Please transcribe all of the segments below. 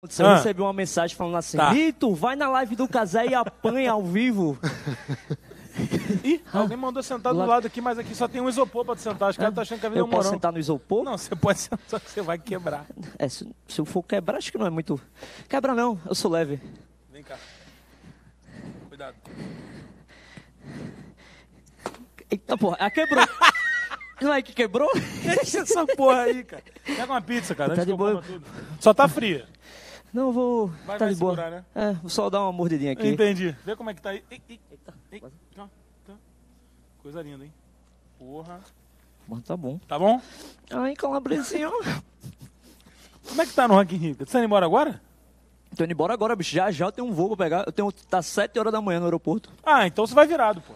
Você ah. recebeu uma mensagem falando assim: tá. Lito, vai na live do Casé e apanha ao vivo. Ih, alguém mandou sentar do lado aqui, mas aqui só tem um isopor pra tu sentar. Acho que ela tá achando que a vida eu é um posso sentar no isopor? Não, você pode sentar, que você vai quebrar. É, se, se eu for quebrar, acho que não é muito. Quebra não, eu sou leve. Vem cá. Cuidado. Eita porra, ah, quebrou. Não é que quebrou? Deixa essa porra aí, cara. Pega uma pizza, cara. Tá de boa. Só tá fria. Não, vou. Vai, tá vai de boa. Segurar, né? É, vou só dar uma mordidinha aqui. Entendi. Vê como é que tá aí. Ei, ei, Eita. Ei, tá, tá. Coisa linda, hein? Porra. Mas tá bom. Tá bom? Ai, calabresinho. como é que tá no ranking rico? Você tá indo embora agora? Tô indo embora agora, bicho. Já já eu tenho um voo pra pegar. Eu tenho. Tá 7 horas da manhã no aeroporto. Ah, então você vai virado, pô.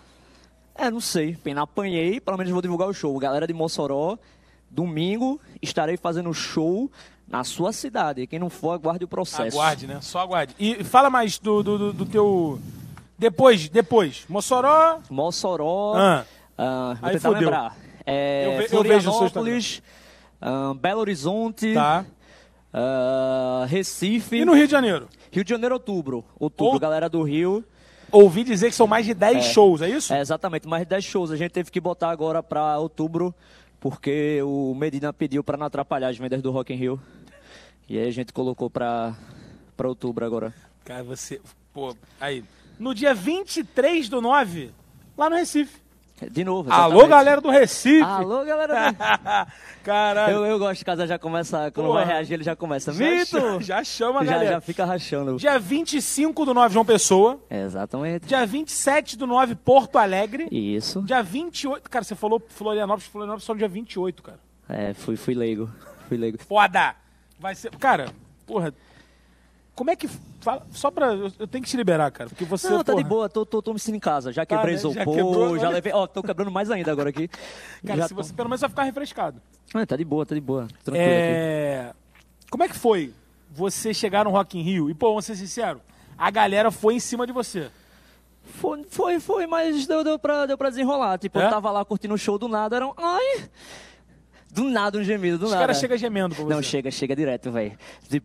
É, não sei. Pena apanhei, pelo menos vou divulgar o show. Galera de Mossoró, domingo estarei fazendo show na sua cidade. Quem não for, aguarde o processo. Aguarde, né? Só aguarde. E fala mais do, do, do, do teu. Depois, depois. Mossoró. Mossoró. Ah. Uh, vou Aí tentar fodeu. lembrar. É, eu, ve Florianópolis, ah, Belo Horizonte. Tá. Uh, Recife. E no Rio de Janeiro? Rio de Janeiro, outubro. Outubro, galera do Rio. Ouvi dizer que são mais de 10 é, shows, é isso? É, exatamente, mais de 10 shows. A gente teve que botar agora para outubro porque o Medina pediu para não atrapalhar as vendas do Rock in Rio. E aí a gente colocou para para outubro agora. Cara, você, pô, aí, no dia 23 do 9, lá no Recife. De novo. Exatamente. Alô, galera do Recife! Alô, galera do Caralho. Eu, eu gosto de casa, já começa. Quando Pô. vai reagir, ele já começa. Mito! Já chama, já, galera. Já fica rachando. Dia 25 do 9, João Pessoa. Exatamente. Dia 27 do 9, Porto Alegre. Isso. Dia 28. Cara, você falou Florianópolis, Florianópolis só no dia 28, cara. É, fui, fui leigo. Fui leigo. Foda! Vai ser. Cara, porra. Como é que. Fala, só pra. Eu, tenho que te liberar, cara. Porque você. Não, tá de boa, tô, tô, tô me sentindo em casa. Já tá, quebrei ah, né? isopor, já, quebrou, já levei. Ó, tô quebrando mais ainda agora aqui. Cara, já se tô... você pelo menos vai ficar refrescado. Ah, tá de boa, tá de boa. Tranquilo é... aqui. Como é que foi você chegar no Rock in Rio? E, pô, vamos ser sincero, a galera foi em cima de você. Foi, foi, foi mas deu, deu, pra, deu pra desenrolar. Tipo, é? eu tava lá curtindo o show do nada, eram. Ai! Do nada um gemido, do Os nada. Os caras chegam gemendo com você. Não, chega, chega direto, velho.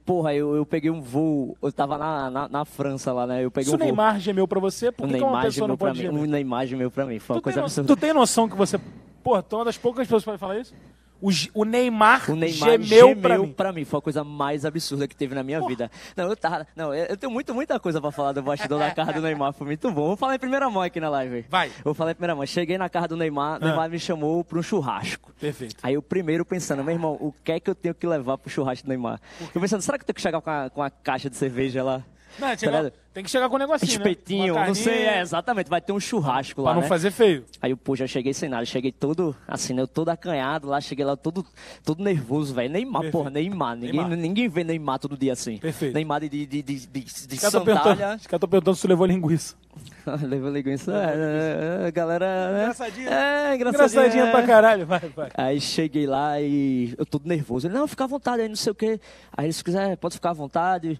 porra, eu, eu peguei um voo, eu tava na, na, na França lá, né? Eu peguei Se um o Neymar voo. gemeu pra você, por que, que uma pessoa não pode gemer? O Neymar gemeu pra mim, foi tu uma coisa no... absurda. Tu tem noção que você... Porra, tu é uma das poucas pessoas que pode falar isso? O, o, Neymar, o Neymar gemeu, gemeu pra, mim. pra mim. Foi a coisa mais absurda que teve na minha Porra. vida. Não, eu tava. Tá, não, eu, tenho muito, muita coisa pra falar do bastidor da casa do Neymar. Foi muito bom. Vou falar em primeira mão aqui na live. Vai. Vou falar em primeira mão. Cheguei na casa do Neymar, o ah. Neymar me chamou pra um churrasco. Perfeito. Aí eu primeiro pensando, meu irmão, o que é que eu tenho que levar pro churrasco do Neymar? Eu pensando, será que eu tenho que chegar com a, com a caixa de cerveja lá? Não, tá chegou... Tá tem que chegar com um negocinho. Né? Espetinho, né? não sei, é, exatamente. Vai ter um churrasco lá. Pra não né? fazer feio. Aí, pô, já cheguei sem nada. Cheguei todo, assim, né, Eu todo acanhado lá, cheguei lá todo, todo nervoso, velho. Neymar, Perfeito. porra, Neymar. Ninguém, Neymar. ninguém vê Neymar todo dia assim. Perfeito. Neymar de, de, de, de, de sandália. Os caras perguntando se levou linguiça. levou linguiça. É, é, é, é galera. É, engraçadinha. É, engraçadinha. Engraçadinha é. pra caralho, vai, vai. Aí cheguei lá e eu todo nervoso. Ele, não, fica à vontade aí, não sei o quê. Aí, se quiser, pode ficar à vontade,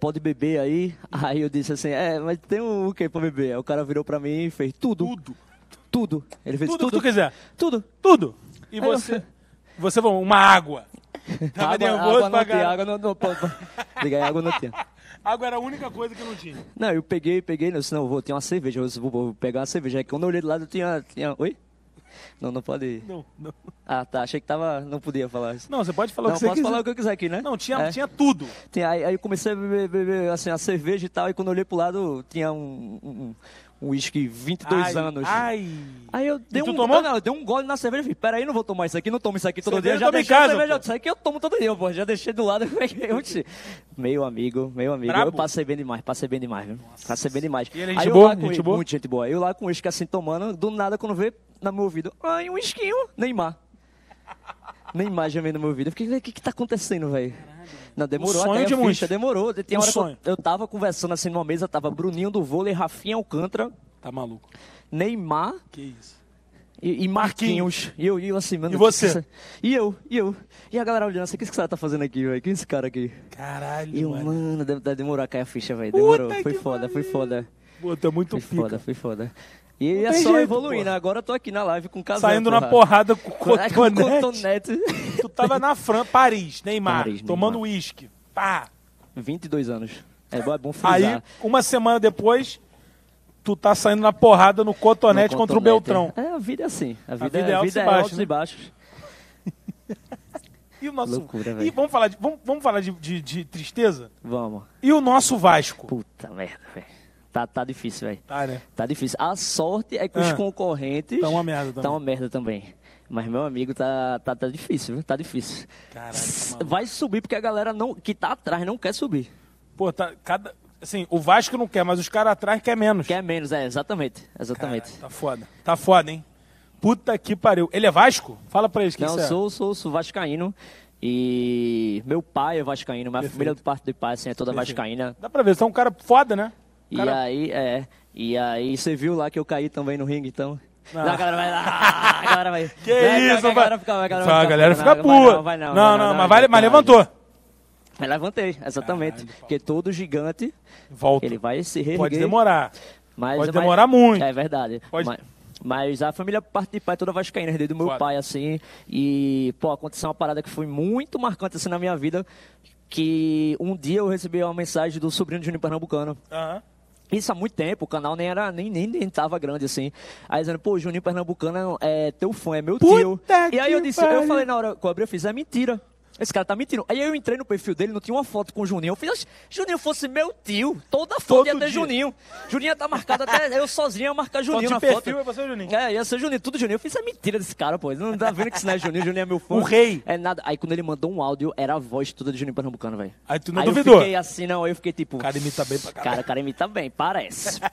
pode beber aí. Aí eu eu disse assim, é, mas tem um que pra beber. Aí o cara virou pra mim e fez tudo. Tudo. Tudo. Ele fez tudo. Tudo que tu quiser. Tudo. Tudo. E Aí você, eu... você, vamos, uma água. Tava água, nervoso água pra não tinha, água não, não, pra, água não tinha. Água era a única coisa que não tinha. Não, eu peguei, peguei, né? não, senão eu vou, tinha uma cerveja, eu vou, vou pegar uma cerveja. Aí quando eu olhei do lado, eu tinha, tinha oi? Não, não pode. Ir. Não, não. Ah, tá. Achei que tava. Não podia falar isso. Não, você pode falar não, o que você quiser. Não, posso falar o que eu quiser aqui, né? Não, tinha, é. tinha tudo. tem aí, aí eu comecei a beber, beber, assim, a cerveja e tal, e quando eu olhei pro lado, tinha um, um, um uísque 22 ai, anos. Ai. Aí eu dei um, tomou? Não, eu dei um gole na cerveja e falei, peraí, não vou tomar isso aqui, não tomo isso aqui todo cerveja, dia. Já deixei casa, cerveja, pô. isso aqui eu tomo todo dia, pô. Já deixei do lado. É meu amigo, meu amigo. Brabo. Eu passei bem demais, passei bem demais, viu? Nossa. Passei bem demais. E ele, é gente aí boa, eu lá com gente ele, boa? Muito gente boa. Eu lá com o uísque assim tomando, do nada quando vê, na meu ouvido, ai, um uísquinho, Neymar nem imagem vem no meu vídeo. Eu fiquei, o que que tá acontecendo, velho? Não, demorou um sonho até de a ficha, demorou. Tem um hora sonho. que eu, eu tava conversando assim numa mesa, tava Bruninho do vôlei, Rafinha Alcântara. Tá maluco. Neymar. Que isso. E, e Marquinhos. Marquinhos. E eu, e eu assim, mano. E você? E eu, e eu. E a galera olhando assim, o que esse cara tá fazendo aqui, velho? Quem é esse cara aqui? Caralho, e eu, mano. mano, demorar a cair a ficha, velho. Demorou. Puta foi foda, foi foda. Pô, tá muito foi foda, foi foda. E não é só jeito, evoluindo. Porra. Agora eu tô aqui na live com o casaco. Saindo na porrada com o cotonete. Com cotonete. tu tava na Fran Paris, Neymar, Paris, tomando uísque. Pá! 22 anos. É bom, é bom frisar. Aí, uma semana depois, tu tá saindo na porrada no cotonete, no cotonete. contra o Beltrão. É, a vida é assim. A vida, a vida é, é, altos, e é baixos, altos e né? baixos. E o nosso. Loucura, e vamos falar de, vamos, vamos falar de, de, de tristeza? Vamos. E o nosso Vasco? Puta merda, velho. Tá, tá difícil, velho. Tá, né? Tá difícil. A sorte é que ah, os concorrentes. Tá uma merda também. Tá uma merda também. Mas, meu amigo, tá, tá, tá difícil, viu? Tá difícil. Caralho, tá Vai subir porque a galera não, que tá atrás não quer subir. Pô, tá, cada, assim, o Vasco não quer, mas os caras atrás quer menos. Quer menos, é, exatamente. Exatamente. Caralho, tá foda. Tá foda, hein? Puta que pariu. Ele é Vasco? Fala pra eles que Não, é. sou, sou, sou vascaíno. E meu pai é vascaíno, minha Perfeito. família é do parte do pai assim, é toda Perfeito. vascaína. Dá pra ver, você é um cara foda, né? E cara... aí, é. E aí, você viu lá que eu caí também no ringue, então. Não. Ah. não, a galera vai. Ah, a galera vai. Que não, isso, vai. A galera fica, a fica pura. Não, não, não, não, mas, vai, mas levantou. Mas levantei, exatamente. Caralho, porque todo gigante. Volta. Ele vai se reerguer. Pode demorar. Mas, Pode demorar mas, muito. É verdade. Pode. Mas, mas a família, parte de pai, é toda vascaína, desde o meu pai, assim. E, pô, aconteceu uma parada que foi muito marcante, assim, na minha vida. Que um dia eu recebi uma mensagem do sobrinho de Juninho Pernambucano. Aham. Uh -huh isso há muito tempo, o canal nem era nem, nem, nem tava grande assim. Aí dizendo, pô, Juninho Pernambucano é, é teu fã, é meu Puta tio. E aí eu disse, eu falei na hora, cobre, eu fiz, é mentira. Esse cara tá mentindo. Aí eu entrei no perfil dele, não tinha uma foto com o Juninho. Eu falei, Juninho fosse meu tio. Toda foto Todo ia ter dia. Juninho. Juninho tá marcado até eu sozinho ia marcar Juninho foto na perfil, foto. É, você, Juninho. é, ia ser Juninho, tudo Juninho. Eu fiz a é mentira desse cara, pô. Não tá vendo que isso não é Juninho, Juninho é meu fã. O rei. É nada. Aí quando ele mandou um áudio, era a voz toda de Juninho Pernambucano, velho. Aí tu não aí duvidou? Eu fiquei assim, não. Aí eu fiquei tipo. O cara imita bem pra caralho. Cara, o cara imita bem, parece.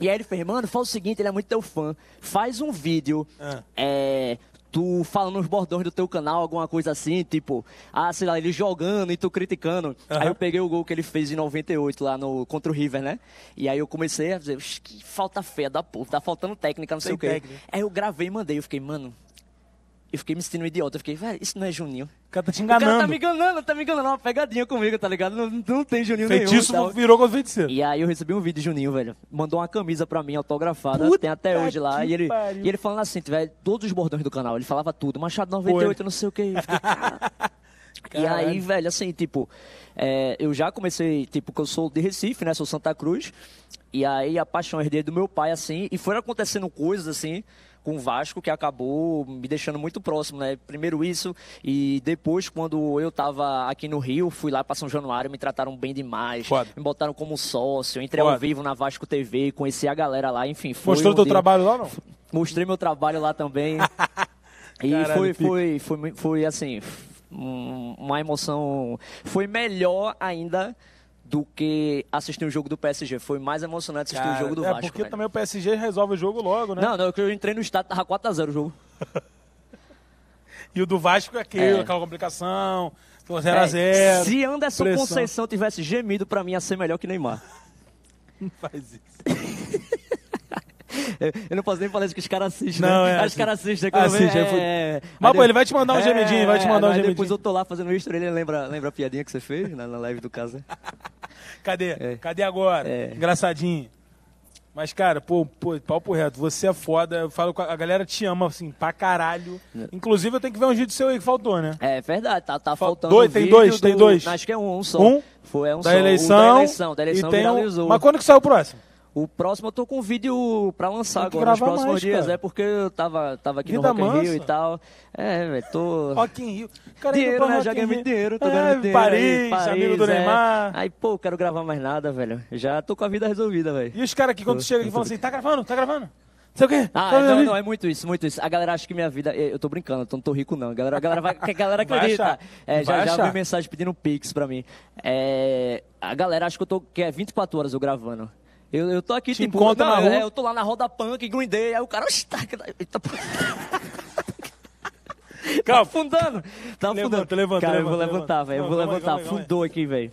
E aí ele fez, mano, fala o seguinte, ele é muito teu fã. Faz um vídeo ah. é, tu fala nos bordões do teu canal alguma coisa assim, tipo, ah, sei lá, ele jogando e tu criticando. Uhum. Aí eu peguei o gol que ele fez em 98 lá no contra o River, né? E aí eu comecei a dizer, que falta feia da porra, tá faltando técnica, não sei o quê. Técnica. Aí eu gravei e mandei, eu fiquei, mano, eu fiquei me sentindo um idiota. Eu fiquei, velho, isso não é Juninho. O cara tá te enganando. O cara tá me enganando, tá me enganando. É uma pegadinha comigo, tá ligado? Não, não tem Juninho Feitiço nenhum. Feitiço tá? virou com feiticeiro. E aí eu recebi um vídeo de Juninho, velho. Mandou uma camisa pra mim, autografada. Puta tem até hoje lá. E ele, e ele falando assim, velho, todos os bordões do canal. Ele falava tudo. Machado 98, Foi. não sei o que. Ah. E aí, velho, assim, tipo, é, eu já comecei, tipo, que eu sou de Recife, né? Sou Santa Cruz. E aí a paixão herdeira do meu pai, assim, e foram acontecendo coisas assim com o Vasco, que acabou me deixando muito próximo, né? Primeiro isso, e depois, quando eu estava aqui no Rio, fui lá para São Januário, me trataram bem demais, me botaram como sócio, entrei ao vivo na Vasco TV, conheci a galera lá, enfim. Mostrou um teu dia... trabalho lá, não? Mostrei meu trabalho lá também. e Caralho, foi, foi, foi, foi, foi assim, uma emoção. Foi melhor ainda do que assistir o um jogo do PSG. Foi mais emocionante assistir o um jogo do é Vasco. É porque velho. também o PSG resolve o jogo logo, né? Não, não, eu entrei no estádio, tava 4x0 o jogo. e o do Vasco é aquele, é. aquela complicação, 0x0. É. Se Anderson pressão. Conceição tivesse gemido, para mim ia ser melhor que Neymar. Não faz isso. eu não posso nem falar isso que os caras assistem, não, né? É, os caras assistem. Quando assiste, vem, é, é... Mas, pô, ele vai te mandar um é, gemidinho, vai te mandar um gemidinho. É, depois eu tô lá fazendo history, ele lembra, lembra a piadinha que você fez na, na live do caso. Cadê? É. Cadê agora? É. Engraçadinho. Mas, cara, pô, pô, papo reto, você é foda. Eu falo a galera te ama, assim, pra caralho. É. Inclusive, eu tenho que ver um vídeo seu aí que faltou, né? É verdade, tá, tá faltando. Dois, um tem dois, do... tem dois. Acho que é um, um só. Um? Foi, é um da, só. Eleição, da eleição. Da eleição, e tem Um... Mas quando que saiu o próximo? O próximo eu tô com um vídeo pra lançar agora, nos próximos mais, dias. Cara. É porque eu tava, tava aqui Vida no Rock in Rio e tal. É, velho, tô... Rock in Rio. Cara, dinheiro, né? Já ganhei muito dinheiro, tô é, ganhando dinheiro. Paris, aí, Paris, amigo do é. Neymar. Aí, pô, quero gravar mais nada, velho. Já tô com a vida resolvida, velho. E os caras que quando chegam e falam assim, tá gravando, tá gravando? Sei o quê? Ah, não, não, é muito isso, muito isso. A galera acha que minha vida. Eu tô brincando, eu não tô rico, não. A galera, a galera, vai, a galera acredita. É, já, já vi mensagem pedindo um pix pra mim. É, a galera acha que eu tô. que é 24 horas eu gravando. Eu, eu tô aqui, te, te tipo, encontro na rua. É, eu tô lá na roda punk, Green Day, aí o cara... Tá Eita, tá Calma. Tá afundando. Tá afundando. Levanta, levanta, cara, levanta, eu vou levantar, velho. Eu vou levantar. Fundou aqui, velho.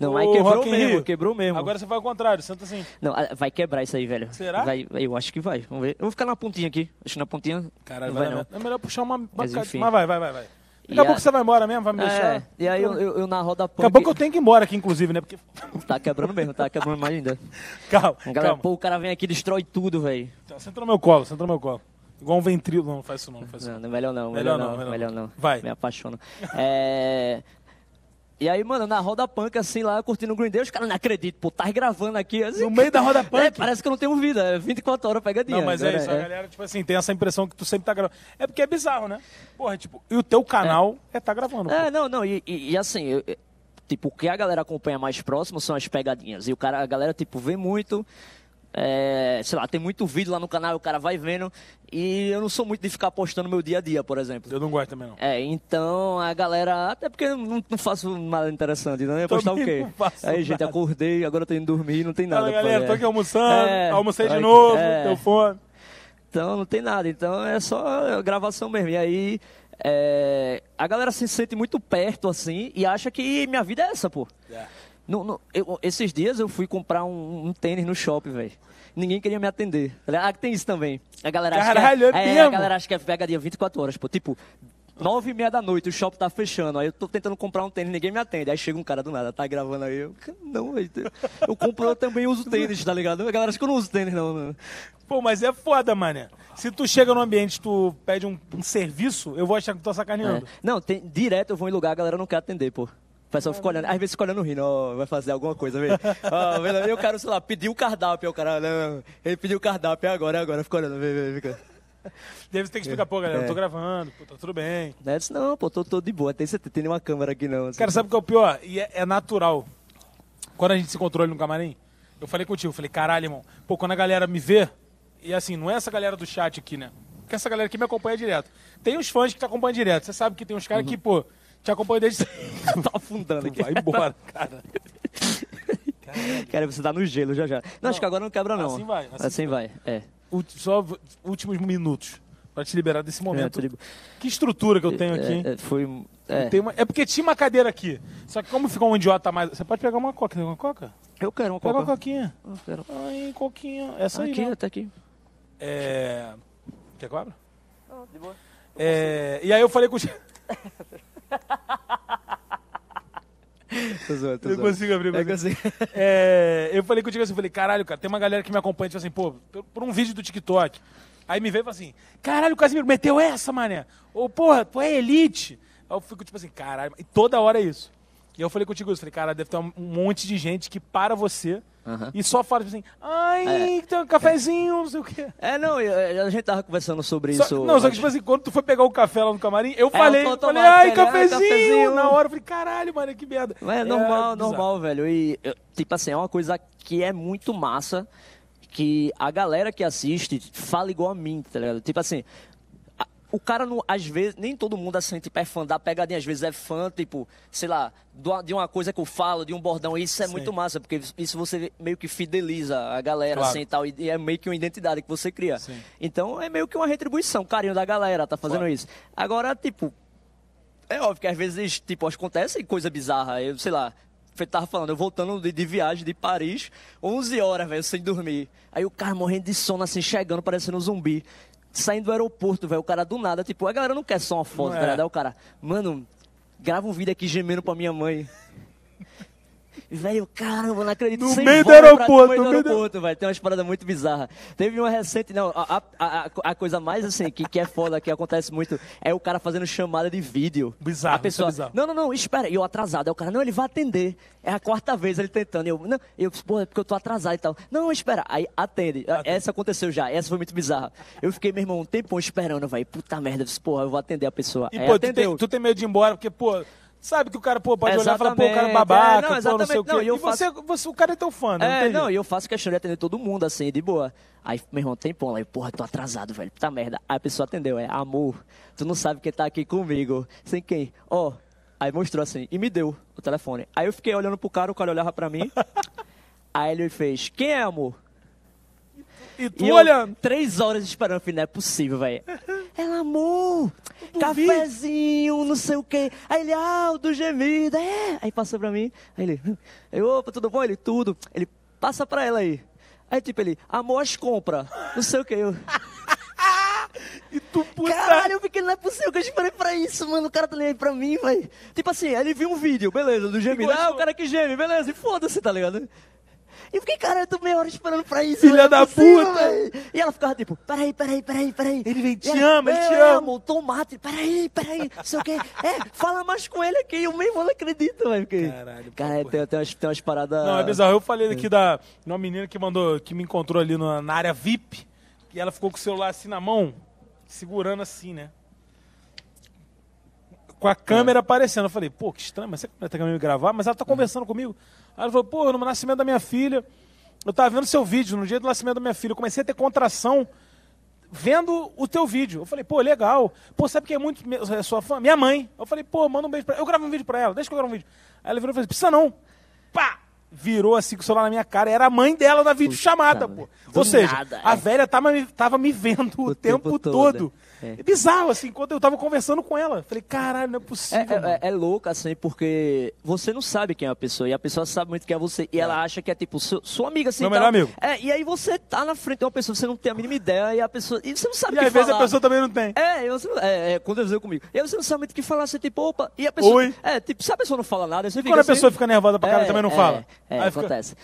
Não, aí quebrou mesmo, quebrou mesmo. Agora você vai ao contrário, senta assim. Não, vai quebrar isso aí, velho. Será? Vai, eu acho que vai. Vamos ver. Eu vou ficar na pontinha aqui. Acho que na pontinha. Caralho, vai, vai não. É melhor puxar uma bacana. Mas, enfim. Mas vai, vai, vai, vai. Daqui a pouco você vai embora mesmo, vai me é, deixar. É, e aí eu, eu, eu na roda punk. Daqui a pouco eu tenho que ir embora aqui, inclusive, né? Porque. Tá quebrando mesmo, tá quebrando mais ainda. Calma. Galera, calma. Pô, o cara vem aqui e destrói tudo, velho. Então, tá, senta no meu colo, senta no meu colo. Igual um ventrilo, não, faz isso não, não faz isso. Não, é melhor não, melhor, melhor não, melhor, melhor não. Vai. Me apaixona. É. E aí, mano, na roda punk, assim, lá, curtindo o Green Day, os caras não acreditam, pô, tá gravando aqui. Assim, no meio da roda é, punk? É, parece que eu não tenho vida, é 24 horas pegadinha. Não, mas agora, é isso, é. a galera, tipo assim, tem essa impressão que tu sempre tá gravando. É porque é bizarro, né? Porra, tipo, e o teu canal é, é tá gravando. É, pô. não, não, e, e, e assim, eu, tipo, o que a galera acompanha mais próximo são as pegadinhas. E o cara, a galera, tipo, vê muito, é, sei lá, tem muito vídeo lá no canal, o cara vai vendo. E eu não sou muito de ficar postando meu dia a dia, por exemplo. Eu não gosto também, não. É, então a galera. Até porque eu não, não faço nada interessante, não né? ia postar o quê? Aí, nada. gente, acordei, agora tô indo dormir, não tem nada. Fala, galera, pra... tô aqui almoçando, é, almocei de novo, é, teu fone. Então não tem nada, então é só gravação mesmo. E aí. É, a galera se sente muito perto assim e acha que minha vida é essa, pô. Yeah. É. No, no, eu, esses dias eu fui comprar um, um tênis no shopping, velho. Ninguém queria me atender. Ah, tem isso também. A galera Caralho, acha que é, é, é, a galera acha que é pega dia 24 horas, pô. Tipo, 9 e meia da noite, o shopping tá fechando. Aí eu tô tentando comprar um tênis, ninguém me atende. Aí chega um cara do nada, tá gravando aí. Eu, não, velho. eu compro, eu também uso tênis, tá ligado? A galera acha que eu não uso tênis, não. não. Pô, mas é foda, mané. Se tu chega num ambiente, tu pede um, um serviço, eu vou achar que tu tá sacaneando. É. Não, tem, direto eu vou em lugar, a galera não quer atender, pô pessoal fica olhando, às vezes fica olhando rindo, vai fazer alguma coisa, velho. Ah, e o cara, sei lá, pediu o cardápio, o cara, não, né, ele pediu o cardápio, é agora, é agora, fica olhando, vem, vem, fica. Deve tem que explicar, pô, galera, é. eu tô gravando, pô, tá tudo bem. Daí é isso, não, pô, tô, tô de boa, tem, tem nenhuma câmera aqui não. Assim. Cara, sabe o que é o pior? E é, é natural. Quando a gente se controla no camarim, eu falei contigo, falei, caralho, irmão, pô, quando a galera me vê, e assim, não é essa galera do chat aqui, né? Porque essa galera aqui me acompanha direto. Tem os fãs que te acompanham direto. Você sabe que tem uns caras uhum. que, pô, te acompanho desde. Tá afundando aqui. Vai embora, cara. Cara, você tá no gelo já já. Não, não, acho que agora não quebra, não. Assim vai. Assim, assim vai. é. só últimos minutos para te liberar desse é, momento. É, que estrutura que eu tenho é, aqui. É, é, foi. É. Uma... é porque tinha uma cadeira aqui. Só que como ficou um idiota mais. Você pode pegar uma coca? Tem uma coca? Eu quero uma Pega coca. Pega uma coquinha. Eu quero. Ai, coquinha. Essa tá aí. Aqui, até tá aqui. É. Quer que eu abra? Ah, de boa. É... E aí eu falei com o. tô zoando, tô eu zoando. consigo abrir. Eu, é, assim, é, eu falei contigo assim, eu falei, caralho, cara, tem uma galera que me acompanha, tipo assim, pô, por um vídeo do TikTok. Aí me veio e falou assim, caralho, o Casimiro meteu essa, mané. ou porra, tu é elite. Aí eu fico tipo assim, caralho, e toda hora é isso. E eu falei contigo isso, falei, cara, deve ter um monte de gente que para você Uhum. E só fala tipo assim, ai, é. tem um cafezinho, não sei o quê. É, não, eh, a gente tava conversando sobre só, isso. Não, só que tipo assim, quando tu foi pegar o café lá no camarim, eu é, falei, eu falei, ai, cafezinho, cafezinho. Na hora eu falei, caralho, mano, que merda. Mas é, é normal, é, normal, velho. E, eh, tipo assim, é uma coisa que é muito massa que a galera que assiste fala igual a mim, tá ligado? Tipo assim, o cara não, às vezes, nem todo mundo é assim, tipo, é fã da pegadinha, às vezes é fã, tipo, sei lá, de uma coisa que eu falo, de um bordão, isso é Sim. muito massa, porque isso você meio que fideliza a galera, claro. assim, e tal, e é meio que uma identidade que você cria. Sim. Então, é meio que uma retribuição, carinho da galera, tá fazendo claro. isso. Agora, tipo, é óbvio que às vezes, tipo, acontece coisa bizarra, eu sei lá, eu tava falando, eu voltando de, de, viagem de Paris, 11 horas, velho, sem dormir. Aí o cara morrendo de sono, assim, chegando, parecendo um zumbi saindo do aeroporto, velho. O cara do nada, tipo, a galera não quer só uma foto, não tá é. Aí o cara, mano, grava um vídeo aqui gemendo pra minha mãe. Velho, caramba, não acredito. No sem meio do aeroporto, no meio do aeroporto, velho. Tem umas paradas muito bizarras. Teve uma recente, não, a, a, a, a coisa mais assim, que, que é foda, que acontece muito, é o cara fazendo chamada de vídeo. Bizarro, a é pessoa, é bizarro. Não, não, não, espera. E eu atrasado. Aí o cara, não, ele vai atender. É a quarta vez ele tentando. Eu, não, eu, pô, é porque eu tô atrasado e tal. Não, espera. Aí atende. Ah, atende. Essa aconteceu já, essa foi muito bizarra. Eu fiquei, meu irmão, um tempão esperando, velho. Puta merda, eu disse, porra, eu vou atender a pessoa. E, Aí, pô, tu tem, tu tem medo de ir embora, porque, pô sabe que o cara pô, pode exatamente. olhar e falar, pô, o cara é babaca, é, não, pô, não sei o quê. Não, e eu e faço... você, você, o cara é teu fã, né? É, não, e eu faço questão de atender todo mundo, assim, de boa. Aí, meu irmão, tem pão lá, eu, porra, tô atrasado, velho, puta merda. Aí a pessoa atendeu, é, amor, tu não sabe quem tá aqui comigo. Sem quem? Ó, oh. aí mostrou assim, e me deu o telefone. Aí eu fiquei olhando pro cara, o cara olhava pra mim. aí ele fez, quem é, amor? E tu e olhando. Três horas esperando, filho, não é possível, velho. Ela, amor, cafezinho, não sei o quê. Aí ele, ah, o do gemido, é. Aí passou pra mim, aí ele, eu, opa, tudo bom? Ele, tudo. Ele, passa pra ela aí. Aí tipo ele, amor, as compra, não sei o quê. Eu... E tu puta. Caralho, eu fiquei, não é possível que eu esperei pra isso, mano. O cara tá aí pra mim, vai. Tipo assim, aí ele viu um vídeo, beleza, do gemido. Ah, o cara que geme, beleza, e foda-se, tá ligado? E fiquei, cara, eu tô meia hora esperando pra isso. Filha é da puta! E ela ficava tipo, peraí, peraí, peraí, peraí. Ele vem, te ama, ele te ama. Amo, tomate, peraí, peraí, não sei o quê. É, fala mais com ele aqui, eu mesmo não acredito, velho. Caralho. Cara, tem, tem, umas, tem umas paradas... Não, é bizarro. Eu falei é. aqui da uma menina que mandou, que me encontrou ali na, na área VIP, e ela ficou com o celular assim na mão, segurando assim, né? com a câmera é. aparecendo. Eu falei, pô, que estranho, mas você tá querendo me gravar? Mas ela tá uhum. conversando é. comigo. Aí ele falou, pô, no nascimento da minha filha, eu tava vendo seu vídeo no dia do nascimento da minha filha, eu comecei a ter contração vendo o teu vídeo. Eu falei, pô, legal. Pô, sabe que é muito é sua fã? Minha mãe. Eu falei, pô, manda um beijo pra ela. Eu gravo um vídeo pra ela, deixa que eu gravo um vídeo. Aí ela virou e falou assim, precisa não. Pá! virou assim com o celular na minha cara. Era a mãe dela na videochamada, Puxa, pô. Ou nada, seja, é. a velha tava, tava me vendo o, o tempo, tempo, todo. todo. É. é. bizarro, assim, quando eu tava conversando com ela. Falei, caralho, não é possível. É é, é, é, louco, assim, porque você não sabe quem é a pessoa. E a pessoa sabe muito quem é você. E é. ela acha que é, tipo, seu, sua amiga, assim. Meu tá... melhor amigo. É, e aí você tá na frente de uma pessoa, você não tem a mínima ideia. E a pessoa... E você não sabe o que falar. E às vezes a pessoa também não tem. É, é é, é aconteceu comigo. E aí você não sabe muito o que falar. Você, tipo, opa... E a pessoa... Oi. É, tipo, se a pessoa não fala nada, você fica quando assim... a pessoa fica nervosa pra cara, também não fala. É, Aí acontece.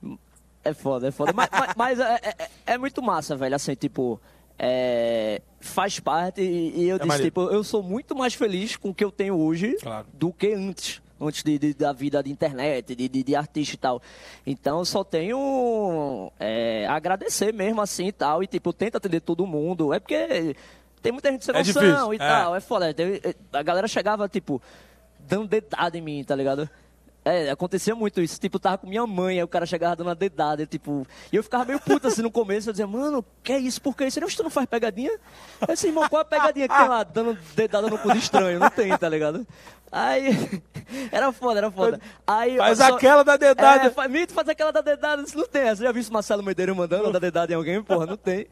Fica... É foda, é foda. mas, mas, mas é, é, é, muito massa, velho. Assim, tipo, é, faz parte. E, e eu é disse, marido. tipo, eu sou muito mais feliz com o que eu tenho hoje claro. do que antes antes de, de, da vida de internet, de, de, de artista e tal. Então só tenho é, agradecer mesmo assim e tal. E tipo, tenta atender todo mundo. É porque tem muita gente sem é noção difícil. e é. tal. É foda. A galera chegava, tipo, dando detalhe em mim, tá ligado? É, acontecia muito isso. Tipo, eu tava com minha mãe, aí o cara chegava dando uma dedada, eu, tipo... E eu ficava meio puto, assim, no começo. Eu dizia, mano, que é isso? Por que isso? Ele, tu não faz pegadinha? Eu disse, irmão, qual é a pegadinha que tem lá? Dando dedada no cu de estranho. Não tem, tá ligado? Aí... Era foda, era foda. Aí, faz só... aquela da dedada. É, faz... Mito, faz aquela da dedada. disse, não tem. Você já viu o Marcelo Medeiros mandando da dedada em alguém? Porra, não tem.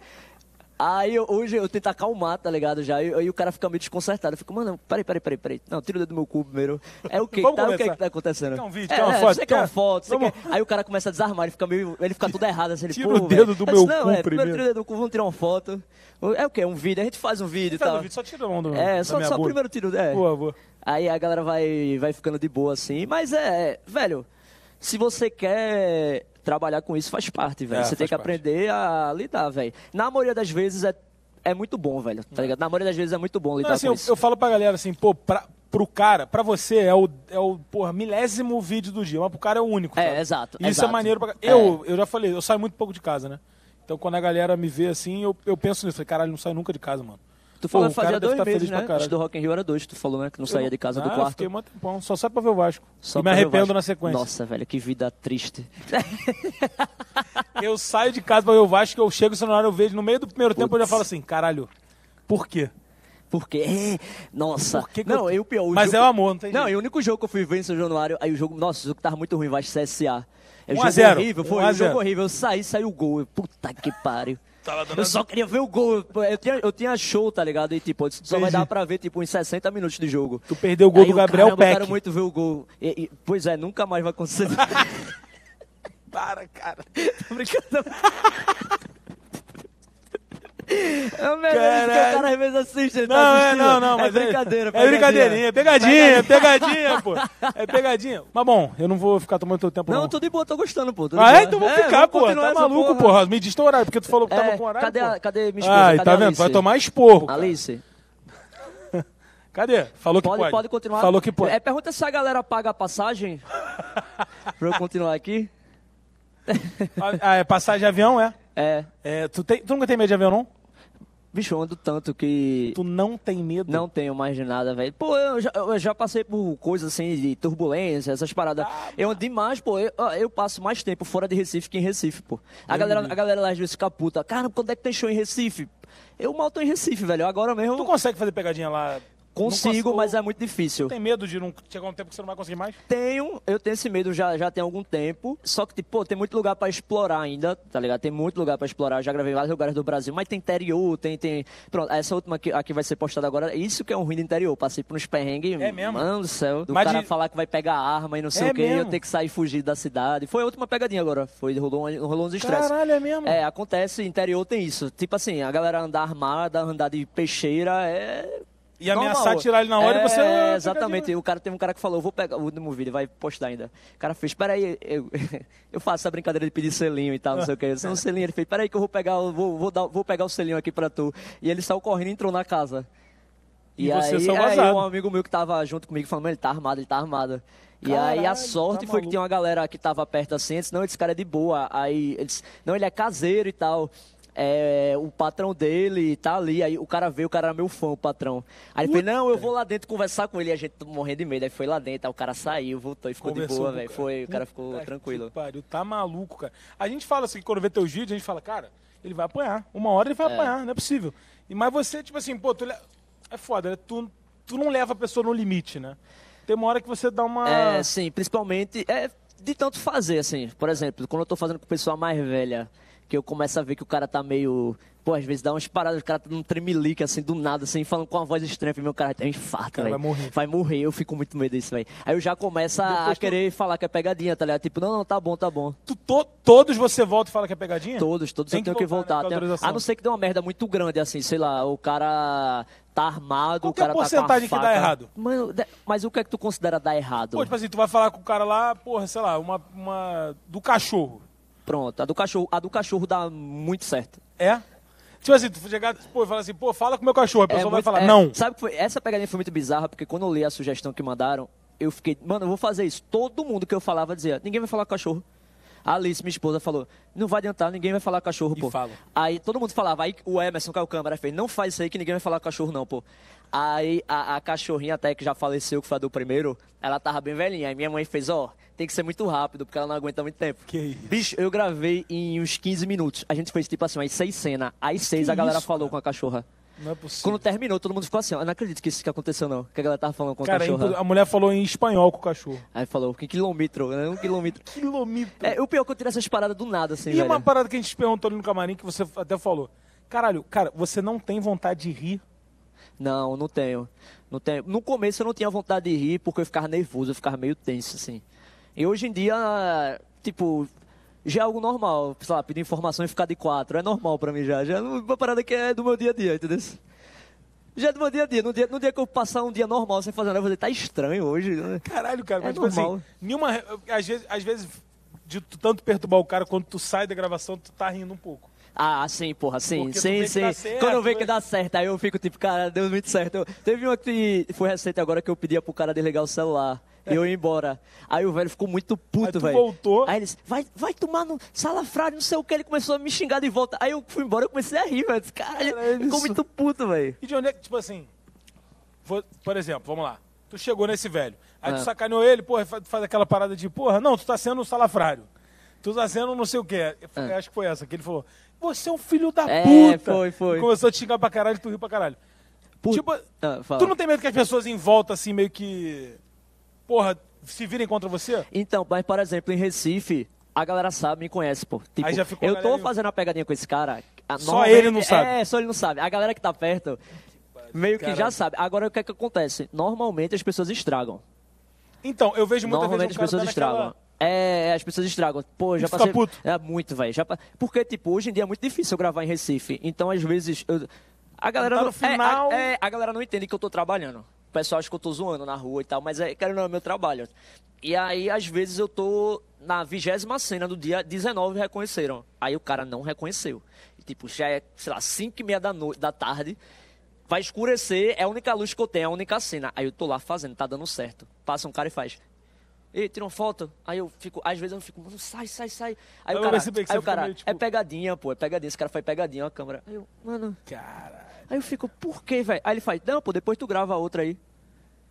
Aí eu, hoje eu tento acalmar, tá ligado? Já, aí o cara fica meio desconcertado. Eu fico, mano, peraí, peraí, peraí, peraí. Não, tira o dedo do meu cu primeiro. É o quê? tá, o que, é que tá acontecendo? Quer um vídeo, é, quer uma foto. Você quer uma foto, você quer... Aí o cara começa a desarmar, ele fica meio. Ele fica tudo errado, assim, ele Tira o dedo do meu disse, não, é, primeiro. Tira o dedo do cu, vamos tirar uma foto. É o quê? Um vídeo, a gente faz um vídeo e tal. Vídeo, só tira um do, É, só, só primeiro tiro. É. Por Aí a galera vai, vai ficando de boa, assim. Mas é, velho, se você quer trabalhar com isso faz parte, velho. É, você tem que parte. aprender a lidar, velho. Na maioria das vezes é, é muito bom, velho. Tá é. ligado? Na maioria das vezes é muito bom lidar Não, assim, com eu, isso. Eu falo pra galera assim, pô, pra, pro cara, pra você é o, é o porra, milésimo vídeo do dia, mas pro cara é o único. É, sabe? É, exato. Isso exato. é maneiro pra. É. Eu, é. eu já falei, eu saio muito pouco de casa, né? Então quando a galera me vê assim, eu, eu penso nisso. Falei, caralho, não saio nunca de casa, mano. Tu falou que fazia dois tá meses, né? Antes do Rock in Rio era dois, tu falou, né? Que não saía de casa do quarto. Eu fiquei um tempão, só sai pra ver o Vasco. Só e me arrependo na sequência. Nossa, velho, que vida triste. eu saio de casa pra ver o Vasco, eu chego no cenário eu vejo, no meio do primeiro tempo eu já falo assim, caralho, por quê? Porque, nossa. Por que que não, eu, eu pior. mas jogo, é o amor, não tem Não, jeito. e o único jogo que eu fui ver em São Januário, aí o jogo, nossa, o jogo tava muito ruim, Vasco CSA. É um jogo horrível, foi um jogo horrível. Eu saí, saiu o gol. Eu, puta que pariu. Tá eu só queria ver o gol. Eu tinha, eu tinha show, tá ligado? E tipo, só vai dar pra ver tipo uns 60 minutos de jogo. Tu perdeu o gol Aí, do Gabriel Peck. Eu quero muito ver o gol. E, e, pois é, nunca mais vai acontecer. Para, cara. Tô brincando. É o melhor que o cara às vezes assiste. Tá não, tá é, não, não. É mas é brincadeira, É brincadeirinha, é pegadinha, pegadinha, é, é pegadinha, pô. É pegadinha. Mas bom, eu não vou ficar tomando teu tempo, não. Não, tudo de boa, tô gostando, pô. ah, é? Então vou é, ficar, é, pô. Tá maluco, porra. porra. Me diz teu horário, porque tu falou que é, tava com horário, Cadê, a, cadê me esposa? Ai, tá vendo? Vai tomar esporro. Alice... Cadê? Falou que pode, pode. Pode continuar. Falou que pode. É, pergunta se a galera paga a passagem pra eu continuar aqui. ah, é passagem de avião, é? É. é tu, tem, tu nunca tem medo de avião, não? Bicho, eu ando tanto que. Tu não tem medo? Não tenho mais de nada, velho. Pô, eu já, eu já, passei por coisas assim de turbulência, essas paradas. Ah, eu ando demais, pô. Eu, eu, passo mais tempo fora de Recife que em Recife, pô. A galera, a galera lá às vezes fica puta. Cara, quando é que tem show em Recife? Eu mal tô em Recife, velho. Agora mesmo. Tu consegue fazer pegadinha lá? Consigo, mas é muito difícil. Tem medo de não chegar um tempo que você não vai conseguir mais? Tenho, eu tenho esse medo já, já tem algum tempo. Só que, tipo, pô, tem muito lugar para explorar ainda, tá ligado? Tem muito lugar para explorar. Eu já gravei vários lugares do Brasil, mas tem interior, tem. tem... Pronto, essa última aqui, aqui vai ser postada agora. Isso que é um ruim do interior. Passei por uns perrengues. É mesmo? Mano do céu. Do mas cara de... falar que vai pegar arma e não sei é o quê, mesmo? eu ter que sair fugir da cidade. Foi a última pegadinha agora. Foi, rolou, um, rolou uns estresses. Caralho, é mesmo? É, acontece, interior tem isso. Tipo assim, a galera andar armada, andar de peixeira, é e ameaçar tirar ele na hora é, e você. É, exatamente. O cara, teve um cara que falou, vou pegar o último vídeo, vai postar ainda. O cara fez, peraí, eu, eu faço essa brincadeira de pedir selinho e tal, não sei o que. Eu é um selinho, ele fez, peraí que eu vou pegar, vou, vou, dar, vou pegar o selinho aqui pra tu. E ele saiu correndo e entrou na casa. E, e aí, você aí, um amigo meu que tava junto comigo falou, ele tá armado, ele tá armado. E Caralho, aí a sorte tá foi que tinha uma galera que tava perto assim, disse, não, esse cara é de boa. Aí eles, não, ele é caseiro e tal é, o patrão dele tá ali. Aí o cara veio, o cara era meu fã, o patrão. Aí ele falou, não, eu vou lá dentro conversar com ele. E a gente morrendo de medo. Aí foi lá dentro, aí o cara saiu, voltou e ficou Conversou de boa, velho. Foi, o cara ficou Puta tranquilo. Pariu, tá maluco, cara. A gente fala assim, quando vê teus vídeos, a gente fala, cara, ele vai apanhar. Uma hora ele vai é. apanhar, não é possível. E, mas você, tipo assim, pô, tu le... é foda, né? tu, tu não leva a pessoa no limite, né? Tem uma hora que você dá uma. É, sim, principalmente. É de tanto fazer, assim. Por exemplo, quando eu tô fazendo com pessoa mais velha que eu começo a ver que o cara tá meio. Pô, às vezes dá umas paradas, o cara tá num tremelique, assim, do nada, assim, falando com uma voz estranha, meu cara tem é um infarto, velho. Vai morrer. Vai morrer, eu fico muito medo disso, velho. Aí eu já começo a tu... querer falar que é pegadinha, tá ligado? Tipo, não, não, tá bom, tá bom. Tu, to... Todos você volta e fala que é pegadinha? Todos, todos tem eu que tenho voltar, que voltar. Né, tem... A não ser que dê uma merda muito grande, assim, sei lá, o cara tá armado, Qual o cara é a tá porcentagem de que dá errado? Mano, mas o que é que tu considera dar errado? Pô, tipo assim, tu vai falar com o cara lá, porra, sei lá, uma, uma... do cachorro pronto. A do cachorro, a do cachorro dá muito certo. É? Tipo assim, tu chegar pô, e falar assim, pô, fala com meu cachorro, a é pessoa é vai falar, é, não. Sabe, foi, essa pegadinha foi muito bizarra, porque quando eu li a sugestão que mandaram, eu fiquei, mano, eu vou fazer isso. Todo mundo que eu falava dizia, ninguém vai falar cachorro. A Alice, minha esposa, falou: não vai adiantar, ninguém vai falar cachorro, e pô. Fala. Aí todo mundo falava, aí o Emerson, que é o câmera, fez: não faz isso aí que ninguém vai falar cachorro, não, pô. Aí a, a, cachorrinha até que já faleceu, que foi a do primeiro, ela tava bem velhinha. Aí minha mãe fez, ó, oh, tem que ser muito rápido, porque ela não aguenta muito tempo. Que isso? Bicho, eu gravei em uns 15 minutos. A gente fez tipo assim, umas seis cenas. Às seis que a galera isso, falou cara? com a cachorra. Não é possível. Quando terminou, todo mundo ficou assim, ó, eu não acredito que isso que aconteceu não, que a galera tava falando com a cachorra. Cara, a mulher falou em espanhol com o cachorro. Aí falou, que quilômetro, né? Um quilômetro. quilômetro. É, o pior é que eu tirei essas paradas do nada, assim, E velho. uma parada que a gente perguntou ali no camarim, que você até falou. Caralho, cara, você não tem vontade de rir não, não tenho. Não tenho. No começo eu não tinha vontade de rir porque eu ficava nervoso, eu ficava meio tenso, assim. E hoje em dia, tipo, já é algo normal. Sei lá, pedir informação e ficar de quatro. É normal pra mim já. Já é uma parada que é do meu dia a dia, entendeu? Já é do meu dia a dia. No dia, no dia que eu passar um dia normal sem fazer nada, eu vou dizer, tá estranho hoje. Caralho, cara, é mas normal. tipo assim, nenhuma. Às vezes, às vezes, de tanto perturbar o cara, quando tu sai da gravação, tu tá rindo um pouco. Ah, sim, porra, sim, Porque sim, sim. Quando eu vejo que né? dá certo, aí eu fico tipo, cara, deu muito certo. teve uma que foi recente agora que eu pedia pro cara desligar o celular. E eu ia embora. Aí o velho ficou muito puto, velho. voltou. Aí ele disse, vai, vai tomar no salafrário, não sei o que. Ele começou a me xingar de volta. Aí eu fui embora, eu comecei a rir, velho. Caralho, cara, é ficou muito puto, velho. E de onde é que, tipo assim, vou, por exemplo, vamos lá. Tu chegou nesse velho. Aí ah. tu sacaneou ele, porra, faz aquela parada de, porra, não, tu tá sendo um salafrário. Tu tá sendo não sei o que. Ah. Acho que foi essa que ele falou. Você é um filho da é, puta. Foi, foi. Começou a te xingar pra caralho, tu riu pra caralho. Tipo, ah, tu não tem medo que as pessoas em volta, assim, meio que. Porra, se virem contra você? Então, mas, por exemplo, em Recife, a galera sabe, me conhece, pô. Tipo, Aí já ficou eu tô fazendo uma pegadinha com esse cara. Só ele não é, sabe. É, só ele não sabe. A galera que tá perto meio que Caramba. já sabe. Agora o que é que acontece? Normalmente as pessoas estragam. Então, eu vejo muita Normalmente vez um as pessoas estragam. É, é, as pessoas estragam. Pô, já passei. Puto. É muito, velho. Já... Porque, tipo, hoje em dia é muito difícil eu gravar em Recife. Então, às vezes. Eu... A galera tá não. É, final... É, é, a galera não entende que eu tô trabalhando. O pessoal acha que eu tô zoando na rua e tal, mas é, cara, não é meu trabalho. E aí, às vezes, eu tô na vigésima cena do dia 19 reconheceram. Aí o cara não reconheceu. E, tipo, já é, sei lá, 5 e meia da, noite, da tarde. Vai escurecer, é a única luz que eu tenho, é a única cena. Aí eu tô lá fazendo, tá dando certo. Passa um cara e faz e uma foto. Aí eu fico, às vezes eu fico, mano, sai, sai, sai. Aí eu o cara, aí o cara, meio, é tipo... é pegadinha, pô, é pegadinha, esse cara foi pegadinha, ó, a câmera. Aí eu, mano. Caralho. Aí eu fico, por quê, velho? Aí ele faz, não, pô, depois tu grava outra aí.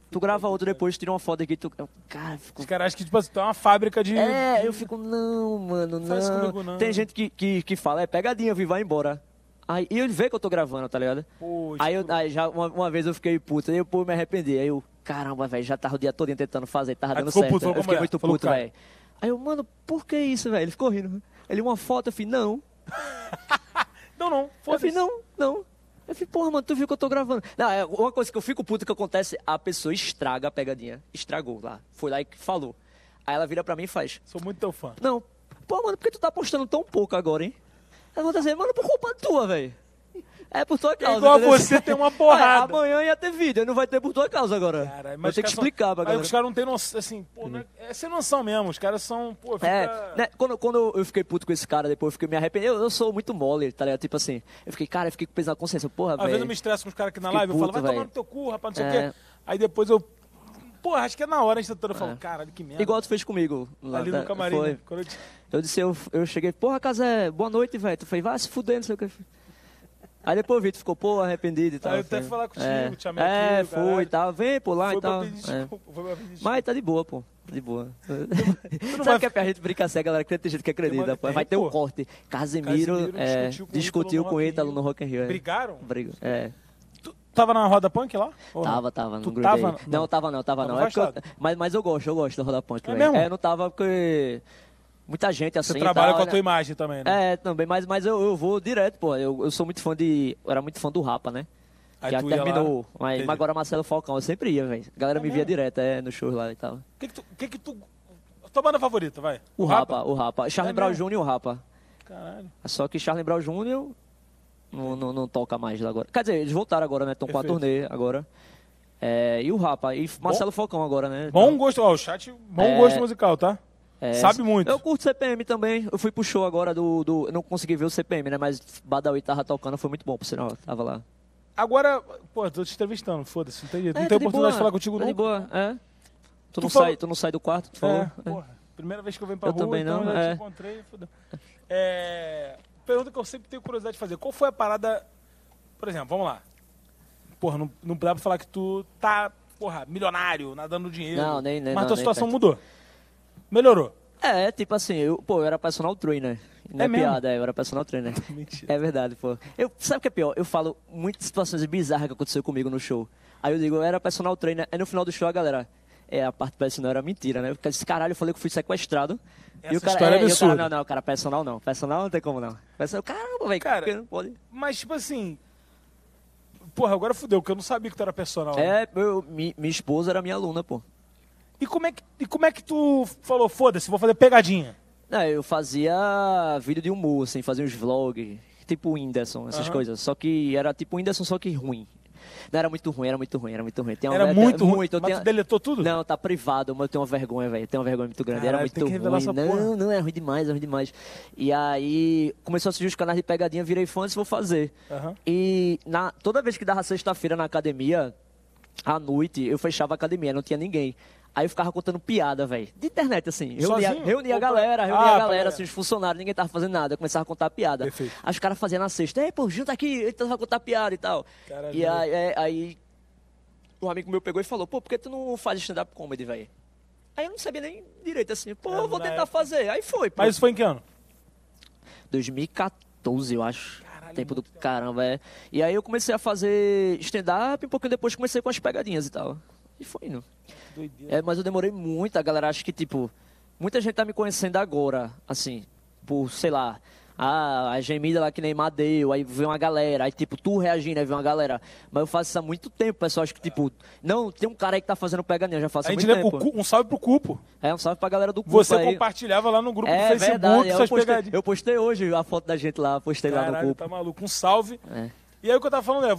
Tu grava outra depois, tira uma foto aqui. Tu... Cara, fico... Os caras acham que tipo, assim, tu é uma fábrica de. É, eu fico, não, mano, não. Faz comigo, não. Tem gente que, que, que fala, é pegadinha, vi, vai embora. Aí, ele vê que eu tô gravando, tá ligado? Poxa, aí, eu, aí já uma, uma, vez eu fiquei puto, aí eu pô, me arrependi. Aí eu, caramba, velho, já tava o dia todo tentando fazer, tava dando certo. Puto, eu fiquei mulher, muito puto, velho. Aí eu, mano, por que isso, velho? Ele ficou rindo. Ele, uma foto, eu falei, não. não, não, Eu falei, não, não. Eu falei, porra, mano, tu viu que eu tô gravando. Não, é uma coisa que eu fico puto que acontece, a pessoa estraga a pegadinha. Estragou lá. Foi lá e falou. Aí ela vira pra mim e faz. Sou muito teu fã. Não. Pô, mano, por que tu tá postando tão pouco agora, hein? Ela vai dizer, mano, por culpa tua, velho. É por tua é causa. Igual você tem uma porrada. amanhã ia ter vídeo, não vai ter por tua causa agora. Cara, mas Vou ter que explicar são... pra galera. Aí os caras não tem noção, assim, pô, né? é sem noção mesmo. Os caras são, pô, é, fica... É, né? quando, quando eu fiquei puto com esse cara, depois eu fiquei me arrependendo. Eu, eu, sou muito mole, tá ligado? Tipo assim, eu fiquei, cara, eu fiquei com peso na consciência, porra, velho. Às vezes eu me estresso com os caras aqui na live, puto, eu falo, vai véio. tomar no teu cu, rapaz, não sei o é... quê. Aí depois eu Porra, acho que é na hora a instalatora é. falou, caralho, que merda. Igual tu fez comigo. Lá, Ali no tá, camarim. Foi. Né? Eu, te... eu... disse, eu, eu cheguei, porra, casa, boa noite, velho. Tu fez, vai se fudendo, não sei o que. Aí depois o Vitor ficou, pô, arrependido e tal. Aí eu até fui falar contigo, é, te amei É, aqui, fui e tal. Vem, pô, lá foi e tal. É. Mas tá de boa, pô. De boa. Sabe vai... que é pra gente brincar sério, galera? Que tem gente que acredita, pô. É, vai ter um corte. Casemiro, é, discutiu com ele, Ítalo no Rock and Rio. É. Brigaram? Brigo, é. Tava na roda punk lá? Tava, tava, não Tava, não. tava não, tava, tava não. É eu, mas, mas eu gosto, eu gosto da roda punk. É mesmo? É, não tava porque muita gente assim. Você trabalha tal, com a né? tua imagem também, né? É, também, mas, mas eu, eu vou direto, pô. Eu, eu sou muito fã de. Eu era muito fã do Rapa, né? Aí que terminou. mas, mas, agora Marcelo Falcão, eu sempre ia, velho. A galera é me mesmo? via direto, é, no show lá e tal. O que, que tu. Que que tu... Tua banda favorita, vai? O Rapa, Rapa o Rapa. Charlie é Brown Jr. e o Rapa. Caralho. É só que Charlie Brown Jr. Não, não, não, toca mais agora. Quer dizer, eles voltaram agora, né? Estão com a turnê agora. É, e o Rapa, e Marcelo bom, Falcão agora, né? Bom gosto, ó, o chat, bom é, gosto musical, tá? É, Sabe muito. Eu curto CPM também. Eu fui pro show agora do, do. Não consegui ver o CPM, né? Mas Badawi tava tocando, foi muito bom, por sinal. Tava lá. Agora, pô, tô te entrevistando, foda-se, não tem, é, não tem oportunidade boa. de falar contigo não. De boa, é. Tu, tu não falou... sai, tu não sai do quarto, tu é, falou. É, porra, primeira vez que eu venho pra eu rua, também então não, é. te encontrei, foda É. Pergunta que eu sempre tenho curiosidade de fazer. Qual foi a parada. Por exemplo, vamos lá. Porra, não, não dá pra falar que tu tá, porra, milionário, nadando dinheiro. Não, nem, nem Mas não, tua nem situação tanto. mudou. Melhorou. É, tipo assim, eu, pô, eu era personal trainer. Não é, é piada, é, eu era personal trainer. Mentira. É verdade, pô. Eu, sabe o que é pior? Eu falo muitas situações bizarras que aconteceu comigo no show. Aí eu digo, eu era personal trainer. Aí no final do show a galera, é, a parte personal era mentira, né? Porque esse caralho, eu falei que fui sequestrado. Essa e o cara, história é, é absurda. Cara, não, não, cara, personal não. Personal não tem como não. Personal, caramba, velho. Cara, não pode. mas tipo assim... Porra, agora fudeu, porque eu não sabia que tu era personal. Né? É, né? eu, minha esposa era minha aluna, pô. E como é que, e como é que tu falou, foda-se, vou fazer pegadinha? Não, eu fazia vídeo de humor, assim, fazia uns vlogs, tipo o Whindersson, essas uhum. coisas. Só que era tipo o Whindersson, só que ruim. Não, era muito ruim, era muito ruim, era muito ruim. Uma, era muito era, ruim, muito, mas tenho... tu deletou tudo? Não, tá privado, mas eu tenho uma vergonha, velho. Tenho uma vergonha muito grande. Caralho, era muito ruim. Não, porra. não, é ruim demais, é ruim demais. E aí começou a surgir os canais de pegadinha, virei fã e vou fazer. Uhum. E na, toda vez que dava sexta-feira na academia, à noite, eu fechava a academia, não tinha ninguém. Aí eu ficava contando piada, velho. De internet, assim. Reunia, reunia a galera, reunia ah, a galera, assim, os funcionários, ninguém tava fazendo nada. Eu começava a contar piada. Perfeito. Aí os caras faziam na sexta, ei, pô, junta aqui, ele tava contar piada e tal. Caralho. E é aí, aí, é, aí, um amigo meu pegou e falou, pô, por que tu não faz stand-up comedy, velho? Aí eu não sabia nem direito, assim, pô, eu vou tentar época. fazer. Aí foi, pô. Mas isso foi em que ano? 2014, eu acho. Caralho, Tempo do caramba, é. E aí eu comecei a fazer stand-up, um pouquinho depois comecei com as pegadinhas e tal. E foi indo. Doideira. É, mas eu demorei muito, a galera acha que, tipo, muita gente tá me conhecendo agora, assim, por, sei lá, a a gemida lá que Neymar deu, aí vem uma galera, aí tipo, tu reagindo, aí vem uma galera. Mas eu faço isso há muito tempo, pessoal. Acho que, tipo, não, tem um cara aí que tá fazendo pegadinha, já faço há muito tempo. um salve pro Cupo. É, um salve pra galera do Cupo. Você aí. compartilhava lá no grupo é, do Facebook verdade, eu postei, pegadinhas. Eu postei hoje a foto da gente lá, postei Caralho, lá no Cupo. tá maluco, um salve. É. E aí o que eu tava falando é,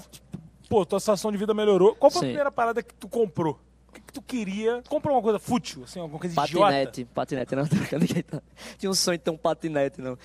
pô, tua situação de vida melhorou. Qual foi a primeira parada que tu comprou? O que, que tu queria? Comprou uma coisa fútil, assim, alguma coisa Patinete, idiota? patinete, não. Tá. Tinha um sonho de ter um patinete, não.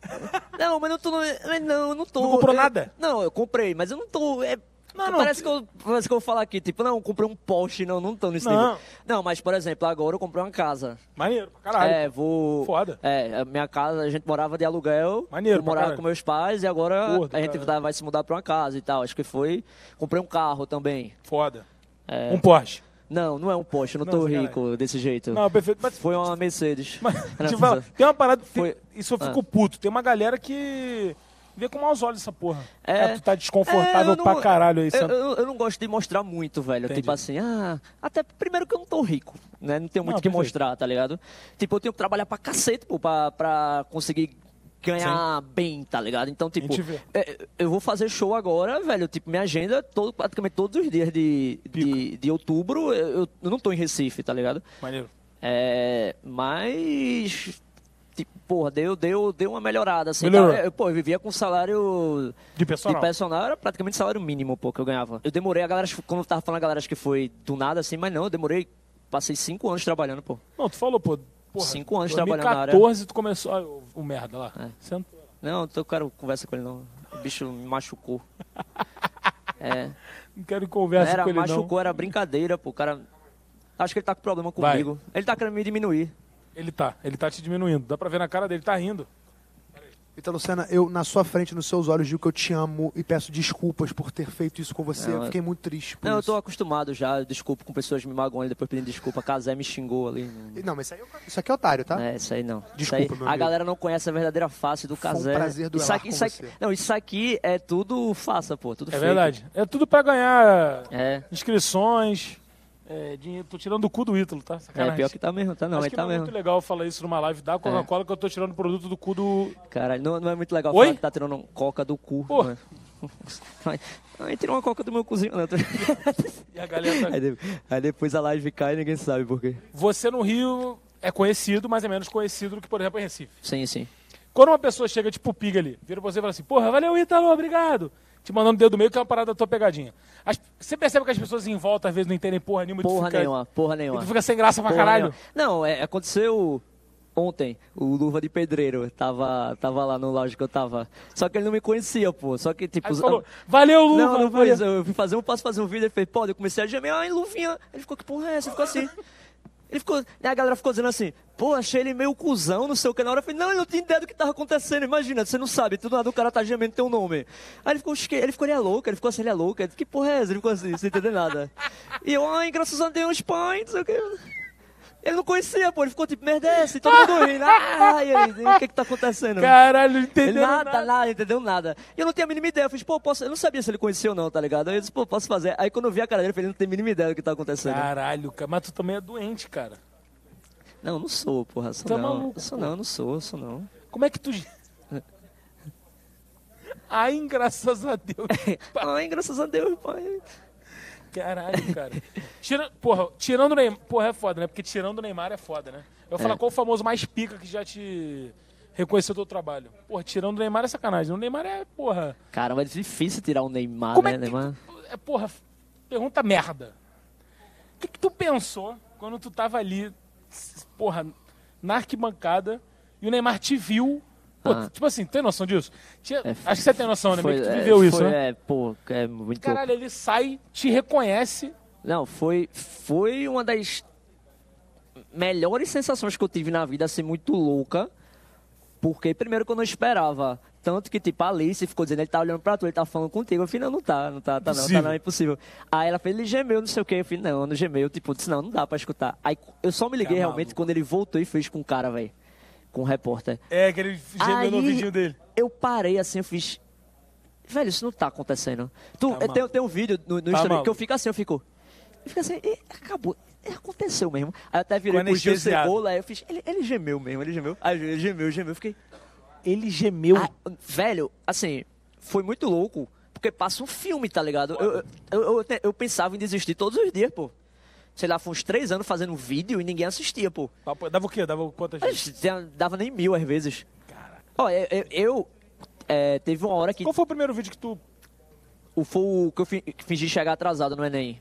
Não, mas eu tô. Não, não, eu não tô. Não comprou eu, nada? Não, eu comprei, mas eu não tô. É, não, não, parece, que eu, parece que eu vou falar aqui, tipo, não, comprei um Porsche, não, não tão nesse não. nível. Não, mas, por exemplo, agora eu comprei uma casa. Maneiro, pra caralho. É, vou... Foda. É, minha casa, a gente morava de aluguel. Maneiro, Eu morava caralho. com meus pais e agora Porra, a gente caralho. vai se mudar pra uma casa e tal. Acho que foi... Comprei um carro também. Foda. É... Um Porsche. Não, não é um Porsche, não, não tô rico é. desse jeito. Não, perfeito. Mas, Foi uma Mercedes. Mas, não, te fala, tem uma parada. Tem, Foi, isso eu fico ah. puto. Tem uma galera que Vê com maus olhos essa porra. É, é tu tá desconfortável é, não, pra caralho aí. Eu, eu, eu, não gosto de mostrar muito, velho. Entendi. Tipo assim, ah, até primeiro que eu não tô rico, né? Não tenho muito o que mostrar, tá ligado? Tipo, eu tenho que trabalhar pra cacete, pô, pra, pra conseguir ganhar Sim. bem, tá ligado? Então, tipo, é, eu vou fazer show agora, velho. Tipo, minha agenda, é todo, praticamente todos os dias de, de, de, outubro, eu, eu, não tô em Recife, tá ligado? Maneiro. É, mas porra, deu, deu, deu uma melhorada. Assim, Tá? Eu, pô, eu vivia com salário. De personal? De personal era praticamente salário mínimo, pô, que eu ganhava. Eu demorei, a galera, quando eu tava falando, a galera acho que foi do nada assim, mas não, eu demorei, passei cinco anos trabalhando, pô. Não, tu falou, pô. Porra, cinco anos 2014, trabalhando na área. 14 tu começou. Ah, o, o merda lá. É. Sentou. Não, eu quero conversa com ele, não. O bicho me machucou. é. Não quero conversa era, com ele, machucou, não. Machucou, era brincadeira, pô. O cara. Acho que ele tá com problema comigo. Vai. Ele tá querendo me diminuir. Ele tá, ele tá te diminuindo. Dá pra ver na cara dele, tá rindo. Eita, Luciana, eu na sua frente, nos seus olhos, digo que eu te amo e peço desculpas por ter feito isso com você. Não, é, Fiquei muito triste. não, eu tô acostumado já, desculpa, com pessoas me magoam depois pedindo desculpa. Casé me xingou ali. Né? Não, mas isso, aí, é isso aqui é otário, tá? É, isso aí não. Isso aí- Desculpa, meu a galera não conhece a verdadeira face do Foi um Casé. prazer do isso aqui, com isso aqui, você. Não, isso aqui é tudo faça, pô. Tudo É fake. verdade. É tudo pra ganhar É. inscrições, é, dinheiro, tô tirando do cu do Ítalo, tá? Sacanagem. É, pior que tá mesmo, tá não, Acho mas que tá não é muito legal falar isso numa live da é. Coca-Cola que eu tô tirando produto do cu do... Caralho, não, não é muito legal Oi? falar que tá tirando coca do cu. Pô. Né? Aí tirou uma coca do meu cozinho, né? e a galera tá... aí, depois a live cai e ninguém sabe por quê. Você no Rio é conhecido, mas é menos conhecido do que, por exemplo, em Recife. Sim, sim. Quando uma pessoa chega tipo piga ali, vira pra você e fala assim, porra, valeu, Ítalo, obrigado te mandando o dedo do meio, que é uma parada da tua pegadinha. As, você percebe que as pessoas em volta, às vezes, não entendem porra nenhuma. Porra fica, nenhuma, porra nenhuma. E tu fica sem graça pra porra caralho. Nenhuma. Não, é, aconteceu ontem, o Luva de Pedreiro tava, tava lá no lounge que eu tava. Só que ele não me conhecia, pô. Só que, tipo... falou, valeu, Luva! Não, não, eu fui fazer um, posso fazer um vídeo? Ele fez, pode. Eu comecei a gemer, ai, Luvinha. Ele ficou, que porra é essa? ficou assim... Ele ficou, a galera ficou dizendo assim, pô, achei ele meio cuzão no seu canal. Eu falei, não, eu não tinha ideia do que estava acontecendo, imagina, você não sabe, tudo nada o cara tá gemendo teu nome. Aí ele ficou, ele ficou, ele é louco, ele ficou assim, ele é louco, que porra é essa? Ele ficou assim, sem entender nada. E eu, ai, graças a Deus, pai, não sei o que. Ele não conhecia, pô. Ele ficou tipo, merda é esse. Então todo mundo rindo. Ah, e ele, o que é que tá acontecendo? Caralho, entendeu nada, nada. Nada, entendeu nada. E eu não tinha a mínima ideia. Eu fiz, pô, posso... Eu não sabia se ele conhecia ou não, tá ligado? Aí eu disse, pô, posso fazer. Aí quando eu vi a cara dele, eu falei, não tem a mínima ideia do que tá acontecendo. Caralho, cara. Mas tu também é doente, cara. Não, não sou, porra. Sou tá não. Maluco, sou pô. não, não sou, sou não. Como é que tu... Ai, graças a Deus. Ai, graças a Deus, pai. Caralho, cara. Tira, porra, tirando o Neymar. Porra, é foda, né? Porque tirando o Neymar é foda, né? Eu falo é. qual o famoso mais pica que já te reconheceu do teu trabalho. Porra, tirando o Neymar é sacanagem. O Neymar é, porra. Cara, mas é difícil tirar o Neymar, Como é né, é que, Neymar? É, porra, pergunta merda. O que, que tu pensou quando tu tava ali, porra, na arquibancada e o Neymar te viu Pô, ah. tipo assim, tem noção disso? Tinha, é, acho que você tem noção, né? Foi, Meio que tu é, viveu é, isso, foi, né? É, pô, é muito Caralho, ele sai, te reconhece. Não, foi, foi uma das melhores sensações que eu tive na vida, assim, muito louca. Porque, primeiro, que eu não esperava. Tanto que, tipo, a Alice ficou dizendo, ele tá olhando pra tu, ele tá falando contigo. Eu falei, não, não tá, não tá, tá não, tá não, é impossível. Aí ela fez, ele gemeu, não sei o quê. Eu falei, não, não gemeu. Tipo, disse, não, não dá pra escutar. Aí eu só me liguei Caramba. Tá realmente quando ele voltou e fez com o cara, velho com o repórter. É, que ele gemeu no vídeo dele. Eu parei assim, eu fiz. Velho, isso não tá acontecendo. Tu, tá tem, tem um vídeo no, no tá Instagram mal. que eu fico assim, eu fico. Eu fico assim, acabou. Aconteceu mesmo. Aí eu até virei pro Gil Cebola, aí eu fiz. Ele, ele gemeu mesmo, ele gemeu. Aí ele gemeu, gemeu. Eu fiquei. Ele gemeu. Ah, velho, assim, foi muito louco. Porque passa um filme, tá ligado? Eu, eu, eu, eu, eu pensava em desistir todos os dias, pô sei lá, foi uns três anos fazendo vídeo e ninguém assistia, pô. Dava o quê? Dava quantas vezes? Dava nem mil às vezes. Cara. Ó, eu. eu, eu é, teve uma hora que. Qual foi o primeiro vídeo que tu. O, foi o que eu fingi chegar atrasado no Enem.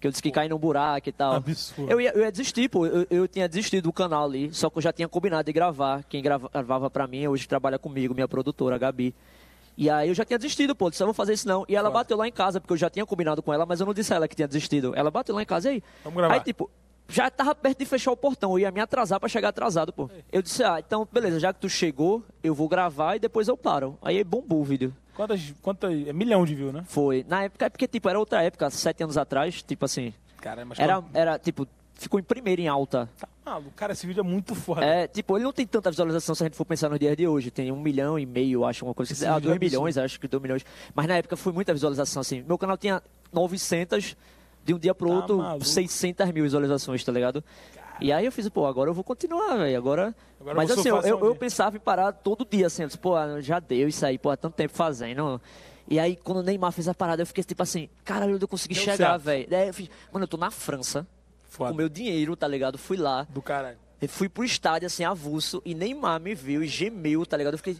Que eu disse que caí num buraco e tal. Absurdo. Eu ia, eu ia desistir, pô. Eu, eu, tinha desistido do canal ali, só que eu já tinha combinado de gravar. Quem gravava pra mim é hoje trabalha comigo, minha produtora, a Gabi. E aí eu já tinha desistido, pô, disse, eu não vou fazer isso não. E ela claro. bateu lá em casa, porque eu já tinha combinado com ela, mas eu não disse a ela que tinha desistido. Ela bateu lá em casa e aí. Vamos gravar. Aí, tipo, já tava perto de fechar o portão, eu ia me atrasar para chegar atrasado, pô. Eu disse, ah, então, beleza, já que tu chegou, eu vou gravar e depois eu paro. Aí bombou o vídeo. Quantas, quantas, é milhão de views, né? Foi. Na época, é porque, tipo, era outra época, sete anos atrás, tipo assim. Cara, mas era, como... era, tipo, ficou em primeiro em alta. Tá maluco, cara, esse vídeo é muito foda. É, tipo, ele não tem tanta visualização se a gente for pensar nos dias de hoje. Tem um milhão e meio, acho, uma coisa assim. Ah, dois é milhões, acho que dois milhões. Mas na época foi muita visualização, assim. Meu canal tinha 900, de um dia pro tá outro, maluco. 600 mil visualizações, tá ligado? E aí eu fiz, pô, agora eu vou continuar, velho. Agora... agora. Mas assim, eu, eu, eu, pensava em parar todo dia, assim, eu disse, pô, já deu isso aí, pô, há tanto tempo fazendo. E aí, quando o Neymar fez a parada, eu fiquei tipo assim, caralho, eu consegui Deu chegar, velho. Daí eu fiz, mano, eu tô na França. Foda. com meu dinheiro, tá ligado? Fui lá. Do caralho. Fui pro estádio, assim, avulso, e Neymar me viu e gemeu, tá ligado? Eu fiquei,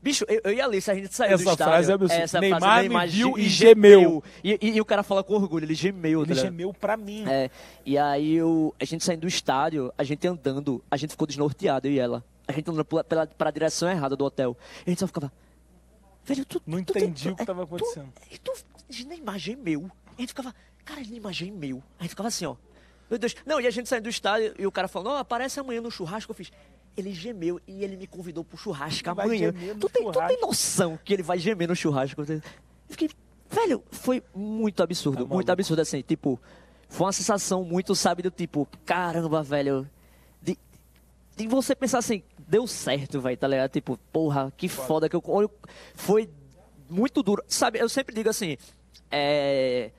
Bicho, eu, eu e a Alice, a gente saiu essa do estádio. Frase é absurda. Essa Neymar frase, Neymar me viu e gemeu. E, e, e, o cara fala com orgulho, ele gemeu. Ele tá gemeu pra mim. É, e aí eu, a gente saindo do estádio, a gente andando, a gente ficou desnorteado, eu e ela. A gente andando pela, pra direção errada do hotel. E a gente só ficava... Velho, tu... Não tu, entendi tu, o que é, tava acontecendo. É, tu, tu, Neymar gemeu. E a gente ficava... Cara, Neymar gemeu. A gente ficava assim, ó... Meu Deus. Não, e a gente saiu do estádio e o cara falou, não, aparece amanhã no churrasco. Eu fiz, ele gemeu e ele me convidou pro churrasco ele amanhã. Tu tem, churrasco. tu tem noção que ele vai gemer no churrasco? Eu fiquei, velho, foi muito absurdo, tá muito absurdo assim, tipo, foi uma sensação muito, sabe, do tipo, caramba, velho, de, de você pensar assim, deu certo, velho, tá ligado? Tipo, porra, que foda que eu, foi muito duro, sabe, eu sempre digo assim, é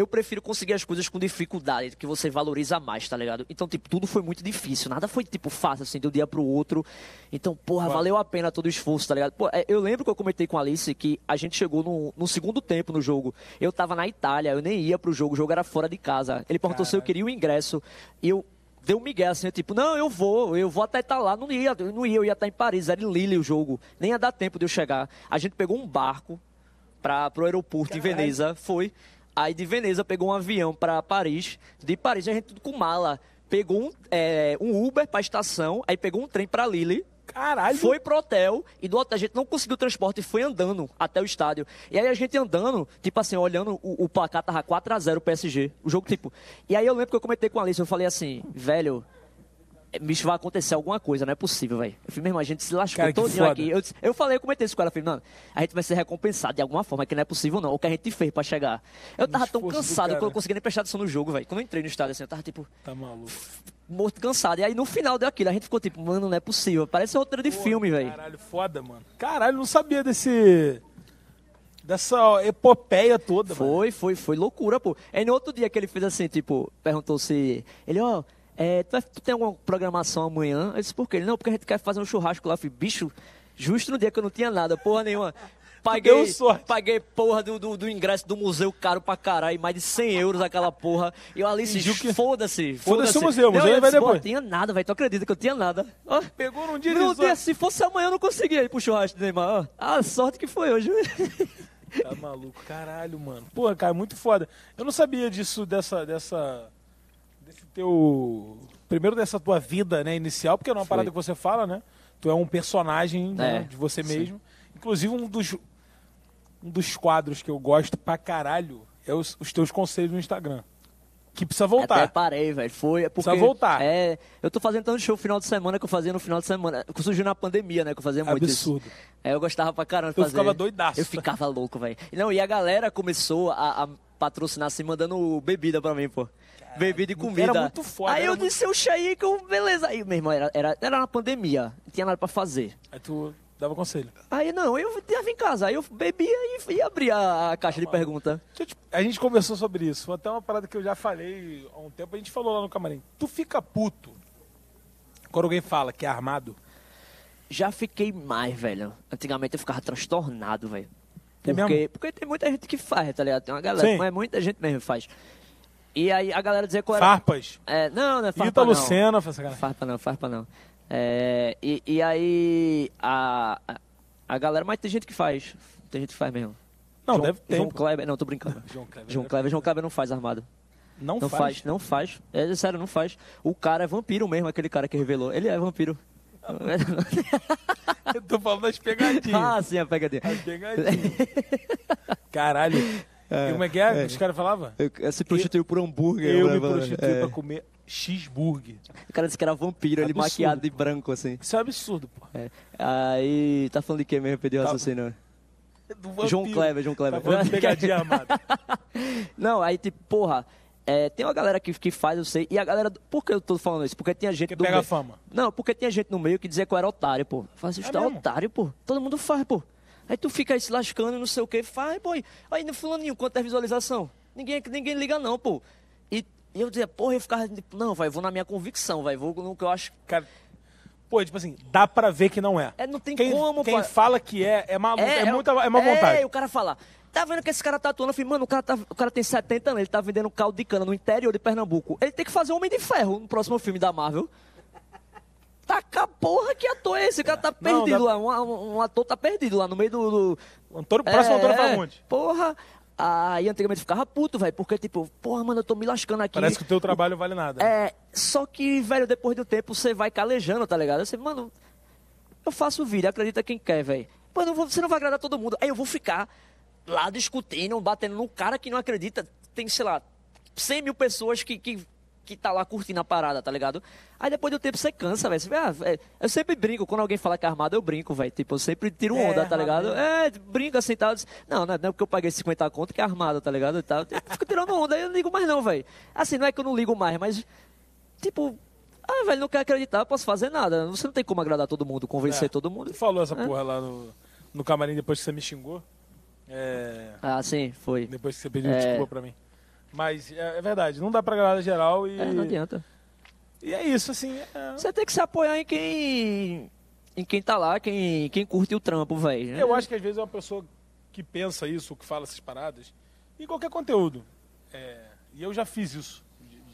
eu prefiro conseguir as coisas com dificuldade, que você valoriza mais, tá ligado? Então, tipo, tudo foi muito difícil, nada foi, tipo, fácil, assim, de um dia pro outro. Então, porra, valeu a pena todo o esforço, tá ligado? Pô, é, eu lembro que eu comentei com a Alice que a gente chegou no, no, segundo tempo no jogo. Eu tava na Itália, eu nem ia pro jogo, o jogo era fora de casa. Ele perguntou Caramba. se eu queria o ingresso, e eu deu um migué assim, tipo, não, eu vou, eu vou até estar tá lá, não ia, não ia, eu ia estar tá em Paris, era em Lille o jogo, nem ia dar tempo de eu chegar. A gente pegou um barco para pro aeroporto em Veneza, foi, Aí de Veneza pegou um avião para Paris. De Paris a gente tudo com mala. Pegou um, é, um Uber pra estação, aí pegou um trem pra Lille. Caralho. Foi pro hotel e do hotel a gente não conseguiu transporte e foi andando até o estádio. E aí a gente andando, tipo assim, olhando o, o placar tava 4x0 o PSG. O jogo, tipo. E aí eu lembro que eu comentei com a Alice, eu falei assim, velho, é, bicho, vai acontecer alguma coisa, não é possível, velho. Eu falei, meu irmão, a gente se lascou cara, todinho aqui. Eu, disse, eu falei, eu comentei isso com ela, falei, mano, a gente vai ser recompensado de alguma forma, é que não é possível não, o que a gente fez pra chegar. Eu tava tão cansado que eu não consegui nem prestar atenção no jogo, velho. Quando eu entrei no estádio, assim, eu tava tipo... Tá maluco. Morto, cansado. E aí no final deu aquilo, a gente ficou tipo, mano, não é possível. Parece outra de Pô, filme, velho. Caralho, foda, mano. Caralho, não sabia desse dessa epopeia toda. Foi, mano. foi, foi loucura, pô. é no outro dia que ele fez assim, tipo, perguntou se. Ele, ó, oh, é, tu, tu, tem alguma programação amanhã? Eu disse, por quê? Ele, não, porque a gente quer fazer um churrasco lá. Eu falei, bicho, justo no dia que eu não tinha nada, porra nenhuma. Paguei, paguei porra do, do, do, ingresso do museu caro pra caralho, mais de 100 euros aquela porra. E eu ali se que... foda-se. Foda-se o museu, o museu eu, vai depois. Não tinha nada, velho, tu acredita que eu tinha nada. Ó, Pegou num dia Meu Deus, se fosse amanhã eu não conseguia ir pro churrasco do Neymar. a sorte que foi hoje. Tá maluco, caralho, mano. porra, cara, muito foda. Eu não sabia disso, dessa, dessa teu. Primeiro dessa tua vida né, inicial, porque é uma Foi. parada que você fala, né? Tu é um personagem né, é, né, de você sim. mesmo. Inclusive, um dos, um dos quadros que eu gosto pra caralho é os, os teus conselhos no Instagram. Que precisa voltar. Até parei, velho. Foi. É porque, precisa voltar. É, eu tô fazendo tanto show no final de semana que eu fazia no final de semana. Que surgiu na pandemia, né? Que eu fazia muito Absurdo. isso. É, eu gostava pra caramba eu fazer. ficava doidaço. Eu ficava louco, velho. Não, e a galera começou a, a patrocinar, assim, mandando bebida pra mim, pô bebida e comida. Era muito foda. Aí eu muito... disse, eu cheguei beleza. Aí, meu irmão, era, era, era na pandemia, não tinha nada pra fazer. Aí tu dava conselho. Aí não, eu tava em casa, aí eu bebia e, e abria a caixa ah, de tá pergunta. A gente conversou sobre isso, até uma parada que eu já falei há um tempo, a gente falou lá no camarim. Tu fica puto quando alguém fala que é armado? Já fiquei mais, velho. Antigamente eu ficava transtornado, velho. É porque, porque tem muita gente que faz, tá ligado? Tem uma galera, Sim. mas muita gente mesmo faz. E aí a galera dizer qual era. Farpas? É, não, não é farpa. Ita não. farpa não, farpa não. É, e, e aí a, a galera, mas tem gente que faz. Tem gente que faz mesmo. Não, João, deve ter. João Kleber, não, tô brincando. João Kleber. João Kleber, João Kleber não faz armado. Não, não faz. faz. Não faz. É sério, não faz. O cara é vampiro mesmo, aquele cara que revelou. Ele é vampiro. Eu tô falando das pegadinhas. Ah, sim, a pegadinha. As pegadinhas. Caralho. É, e como é que é? é os caras falavam? Se é, prostituiu por hambúrguer. Eu, eu né, me prostituí é. pra comer cheeseburger. O cara disse que era vampiro, é ele absurdo, maquiado pô. de branco, assim. Isso é um absurdo, pô. É. Aí, tá falando de quem mesmo? Pediu tá. raciocínio. É João Kleber, João Kleber. Tá pegadinha Não, aí tipo, porra... É, tem uma galera que, que faz, eu sei. E a galera. Do, por que eu tô falando isso? Porque tinha gente. Que do pega meio, fama. Não, porque tinha gente no meio que dizia que eu era otário, pô. faz assim, é tá otário, pô. Todo mundo faz, pô. Aí tu fica aí se lascando e não sei o que, faz, pô. Aí no fulaninho, quanto é visualização? Ninguém, ninguém liga não, pô. E, e eu dizia, porra, eu ficava, tipo, não, vai, vou na minha convicção, vai, vou no que eu acho. Cara, é pô, é tipo assim, dá pra ver que não é. É, não tem quem, como, Quem fala que é, é maluco, é, é, é muita, é má é, vontade. É, o cara falar. Tá vendo que esse cara tá atuando? Eu falei, mano, o cara, tá, o cara tem 70 anos, ele tá vendendo caldo de cana no interior de Pernambuco. Ele tem que fazer Homem de Ferro no próximo filme da Marvel porra que ator é esse? O cara tá perdido não... lá, um, um, ator tá perdido lá no meio do... do... É, Antônio, é, próximo Antônio Fagundes. Porra, Aí antigamente ficava puto, velho, porque tipo, porra, mano, eu tô me lascando aqui. Parece que o teu trabalho vale nada. É, só que, velho, depois do tempo você vai calejando, tá ligado? Você, mano, eu faço vídeo, acredita quem quer, velho. Mano, você não vai agradar todo mundo. Aí eu vou ficar lá discutindo, batendo num cara que não acredita. Tem, sei lá, 100 mil pessoas que, que que tá lá curtindo a parada, tá ligado? Aí depois do tempo você cansa, velho. Ah, é, eu sempre brinco, quando alguém fala que é armado, eu brinco, velho. Tipo, eu sempre tiro é, onda, tá ligado? É, brinca assim, tal. Não, é, não é, porque eu paguei 50 conto que é armado, tá ligado? eu fico tirando onda, eu não ligo mais não, velho. Assim, não é que eu não ligo mais, mas, tipo... Ah, velho, não quer acreditar, posso fazer nada. Você não tem como agradar todo mundo, convencer é. todo mundo. Você falou essa é. porra lá no, no camarim depois que você me xingou? É... Ah, sim, foi. Depois que você pediu é... desculpa pra mim. Mas é, é verdade, não dá pra galera geral e. É, não adianta. E é isso, assim. É... Você tem que se apoiar em quem. em quem tá lá, quem, quem curte o trampo, velho. Né? Eu acho que às vezes é uma pessoa que pensa isso, que fala essas paradas, em qualquer conteúdo. É... E eu já fiz isso.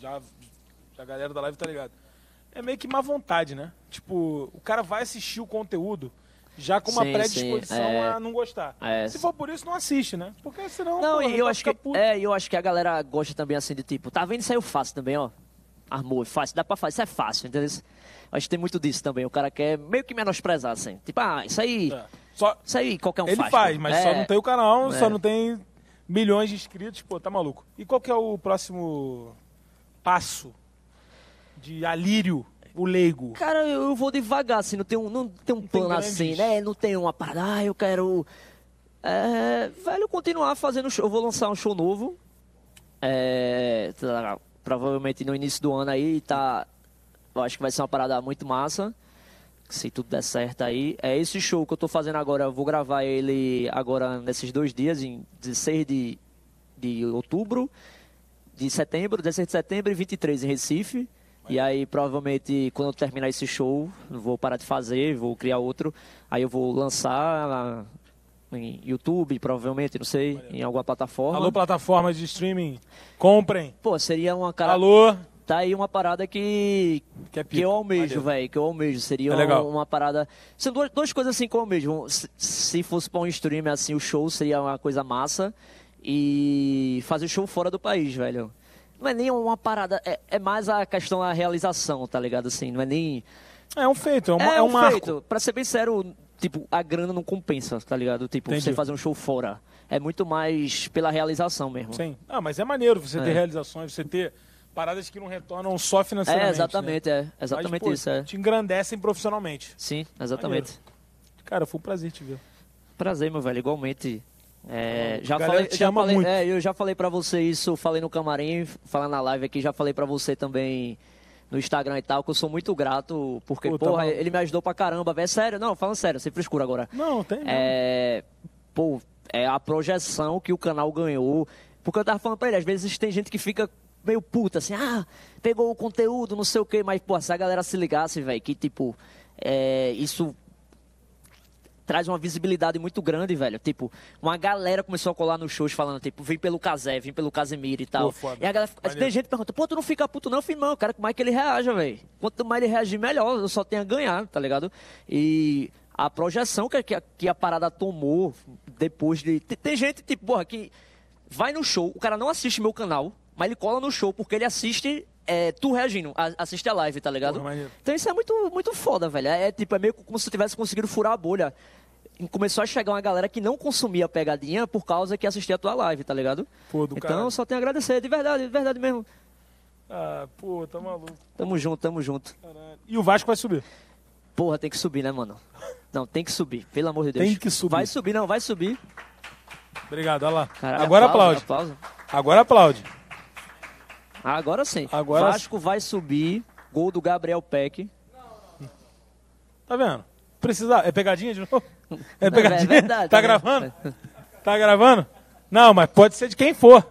Já, a galera da live tá ligado. É meio que má vontade, né? Tipo, o cara vai assistir o conteúdo já com uma sim, predisposição sim, é... a não gostar. É, Se for por isso, não assiste, né? Porque senão. Não, porra, e eu acho que. Puto. É, eu acho que a galera gosta também assim de tipo, tá vendo? Saiu fácil também, ó. Armou, é fácil, dá pra fazer, isso é fácil, entendeu? Acho que tem muito disso também. O cara quer meio que menosprezar, assim. Tipo, ah, isso aí. É. Só... Isso aí qualquer um Ele faz. Ele faz, mas só é. não tem o canal, é. só não tem milhões de inscritos, pô, tá maluco. E qual que é o próximo passo de alírio o leigo? Cara, eu, vou devagar, assim, não tem um, não tem um não plano tem assim, né? Não tem uma parada, ah, eu quero. É, velho, continuar fazendo show. Eu vou lançar um show novo. É, tá, provavelmente no início do ano aí, tá. Eu acho que vai ser uma parada muito massa. Se tudo der certo aí. É esse show que eu tô fazendo agora. Eu vou gravar ele agora nesses dois dias, em 16 de, de outubro de setembro, 16 de setembro e 23 em Recife. E aí, provavelmente, quando eu terminar esse show, vou parar de fazer, vou criar outro. Aí eu vou lançar em YouTube, provavelmente, não sei, em alguma plataforma. Alô, plataformas de streaming, comprem. Pô, seria uma cara... Alô? Tá aí uma parada que que, é que eu almejo, velho, que eu almejo. Seria é uma, uma, parada... São duas, duas coisas assim que eu almejo. Se, fosse pra um streaming assim, o show seria uma coisa massa. E fazer show fora do país, velho não é nem uma parada, é, é mais a questão da realização, tá ligado? Assim, não é nem. É um feito, é, uma, é, é um, um marco. feito. Pra ser bem sério, tipo, a grana não compensa, tá ligado? Tipo, Entendi. você fazer um show fora. É muito mais pela realização mesmo. Sim. Ah, mas é maneiro você ter é. realizações, você ter paradas que não retornam só financeiramente. É, né? exatamente, né? é. Exatamente mas, pô, isso. É. Te engrandecem profissionalmente. Sim, exatamente. Maneiro. Cara, foi um prazer te ver. Prazer, meu velho, igualmente. É, já falei, já falei, é, eu já falei para você isso, falei no camarim, falar na live aqui, já falei para você também no Instagram e tal, que eu sou muito grato, porque, Pô, porra, tá ele me ajudou pra caramba, velho. É sério, não, falando sério, sem frescura agora. Não, tem. É, pô, é a projeção que o canal ganhou. Porque eu tava falando pra ele, às vezes tem gente que fica meio puta, assim, ah, pegou o conteúdo, não sei o quê, mas, porra se a galera se ligasse, velho, que tipo, é, isso traz uma visibilidade muito grande, velho. Tipo, uma galera começou a colar nos shows falando, tipo, vem pelo Casé, vem pelo Casemiro e tal. Pô, e a galera, Valeu. tem gente que pergunta, pô, tu não fica puto não, filho, não, cara, como é que ele reaja, velho? Quanto mais ele reagir, melhor, eu só tenho a ganhar, tá ligado? E a projeção que, que a parada tomou depois de... Tem, tem gente, tipo, porra, que vai no show, o cara não assiste meu canal, mas ele cola no show porque ele assiste é, tu reagindo, a, assiste a live, tá ligado? Porra, então isso é muito, muito foda, velho. É, é tipo, é meio como se tu tivesse conseguido furar a bolha. Começou a chegar uma galera que não consumia pegadinha por causa que assistia a tua live, tá ligado? Pô, do então caralho. só tenho a agradecer, de verdade, de verdade mesmo. Ah, pô, tá maluco. Tamo junto, tamo junto. Caralho. E o Vasco vai subir? Porra, tem que subir, né, mano? Não, tem que subir, pelo amor de Deus. Tem que subir. Vai subir, não, vai subir. Obrigado, olha lá. Caralho, Agora aplaude. aplaude. Agora aplaude. Agora sim. Agora... Vasco vai subir. Gol do Gabriel Peck. Tá vendo? Precisa. É pegadinha de novo? É pegadinha? Não, é verdade, tá, tá gravando? Tá gravando? Não, mas pode ser de quem for.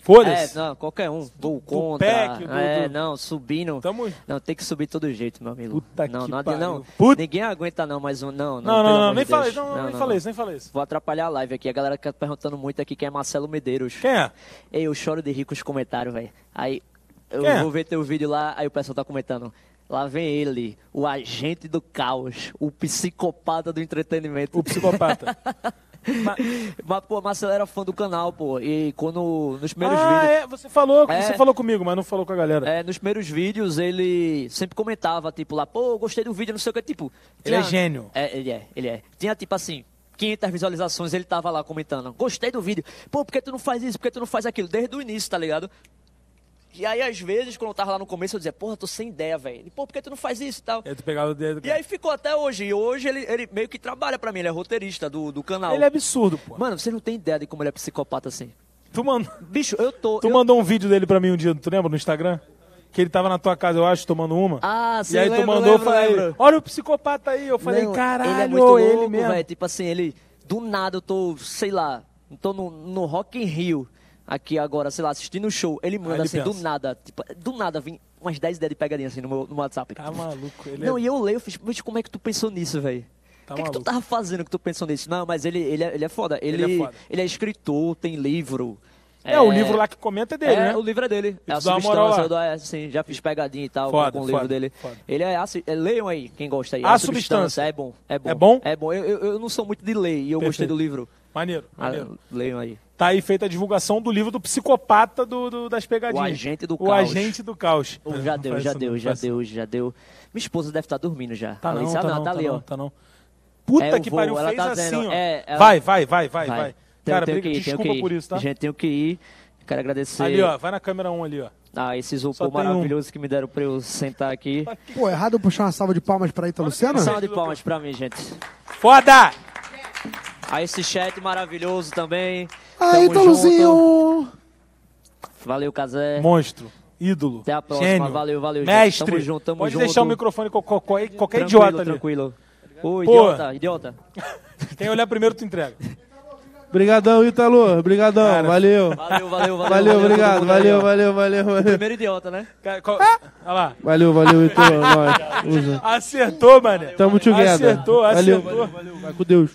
Foda-se. É, não, qualquer um. vou contra. Pack, do, é, do... não, subindo. Tamo... Não, tem que subir todo jeito, meu amigo. Puta não, que não, pariu. não. Puta... Ninguém aguenta, não, mas um. Não, não, não, não, nem falei, não, não, nem falei isso, nem falei isso. Vou atrapalhar a live aqui. A galera tá perguntando muito aqui quem é Marcelo Medeiros. Quem é? Ei, eu choro de rir com os comentários, velho. Aí eu é? vou ver teu vídeo lá, aí o pessoal tá comentando. Lá vem ele, o agente do caos, o psicopata do entretenimento. O psicopata. mas, mas, pô, Marcelo era fã do canal, pô. E quando. Nos primeiros ah, vídeos. É, você falou, é, você falou comigo, mas não falou com a galera. É, nos primeiros vídeos ele sempre comentava, tipo, lá, pô, gostei do vídeo, não sei o que, tipo. Tinha, ele é gênio. É, ele é, ele é. Tinha, tipo assim, 500 visualizações, ele tava lá comentando. Gostei do vídeo. Pô, por que tu não faz isso? Por que tu não faz aquilo? Desde o início, tá ligado? E aí, às vezes, quando eu tava lá no começo, eu dizia, porra, tô sem ideia, velho. Pô, por que tu não faz isso e tal? E tu pegava o dedo. E aí ficou até hoje. E hoje ele, ele meio que trabalha pra mim, ele é roteirista do, do canal. Ele é absurdo, pô. Mano, você não tem ideia de como ele é psicopata assim. Tu mandou. Bicho, eu tô. Tu eu... mandou um vídeo dele pra mim um dia, tu lembra? No Instagram? Que ele tava na tua casa, eu acho, tomando uma. Ah, sim, E aí lembro, tu mandou, lembro, eu falei, lembro. olha o psicopata aí. Eu falei, não, caralho, ele é muito é louco, ele mesmo. Véio. Tipo assim, ele, do nada eu tô, sei lá, tô no, no Rock in Rio aqui agora, sei lá, assistindo o show, ele manda ele assim, pensa. do nada, tipo, do nada vem umas 10 ideias de pegadinha assim no, meu, no WhatsApp. Tá maluco. Ele não, é... e eu leio, eu fiz, como é que tu pensou nisso, velho? Tá o que, é que, tu tava fazendo que tu pensou nisso? Não, mas ele, ele, é, ele é foda. Ele, é ele é foda. Ele é escritor, tem livro. É, é, o livro lá que comenta é dele, é, né? O livro é dele. É a substância. Do, assim, já fiz pegadinha e tal foda, com o livro foda, dele. Foda. Ele é, assim, é, leiam aí, quem gosta aí. A, a substância. substância. É bom. É bom. É bom? É bom. Eu, eu, eu não sou muito de ler e eu Perfeito. gostei do livro. Maneiro, maneiro. Ah, leiam aí. Tá aí feita a divulgação do livro do psicopata do, do das pegadinhas. O agente do o caos. O agente do caos. Oh, já deu, já deu, já deu, já deu. Minha esposa deve estar tá dormindo já. Tá, ah, tá não, tá, não, tá, ali, ó. Tá não. Puta é, que voo, pariu, fez tá assim, dizendo, ó. É, ela... Vai, vai, vai, vai, vai. vai. Então, Cara, tenho que ir, desculpa que por isso, tá? Gente, tenho que ir. Quero agradecer. Ali, ó, vai na câmera 1 ali, ó. Ah, esses isopor maravilhosos um. que me deram pra eu sentar tá aqui. Pô, errado eu puxar uma salva de palmas pra Ita Luciana? Uma salva de palmas pra mim, gente. Foda! a ah, esse chat maravilhoso também. Aí, Toluzinho! Valeu, Casé. Monstro. Ídolo. Até a próxima. Gênio. Valeu, valeu, Mestre. gente. Tamo junto, tamo Pode junto. deixar o microfone com qualquer, tranquilo, idiota ali. Tranquilo. Ô, idiota, Pô. idiota. Quem olhar primeiro, tu entrega. Obrigadão, Ítalo. Obrigadão, valeu. Valeu, valeu, valeu. Valeu, obrigado. Valeu, valeu, valeu, valeu. Primeiro idiota, né? Olha lá. Valeu, valeu, Ítalo. Acertou, mané. Tamo together. Acertou, acertou. Valeu, Vai com Deus.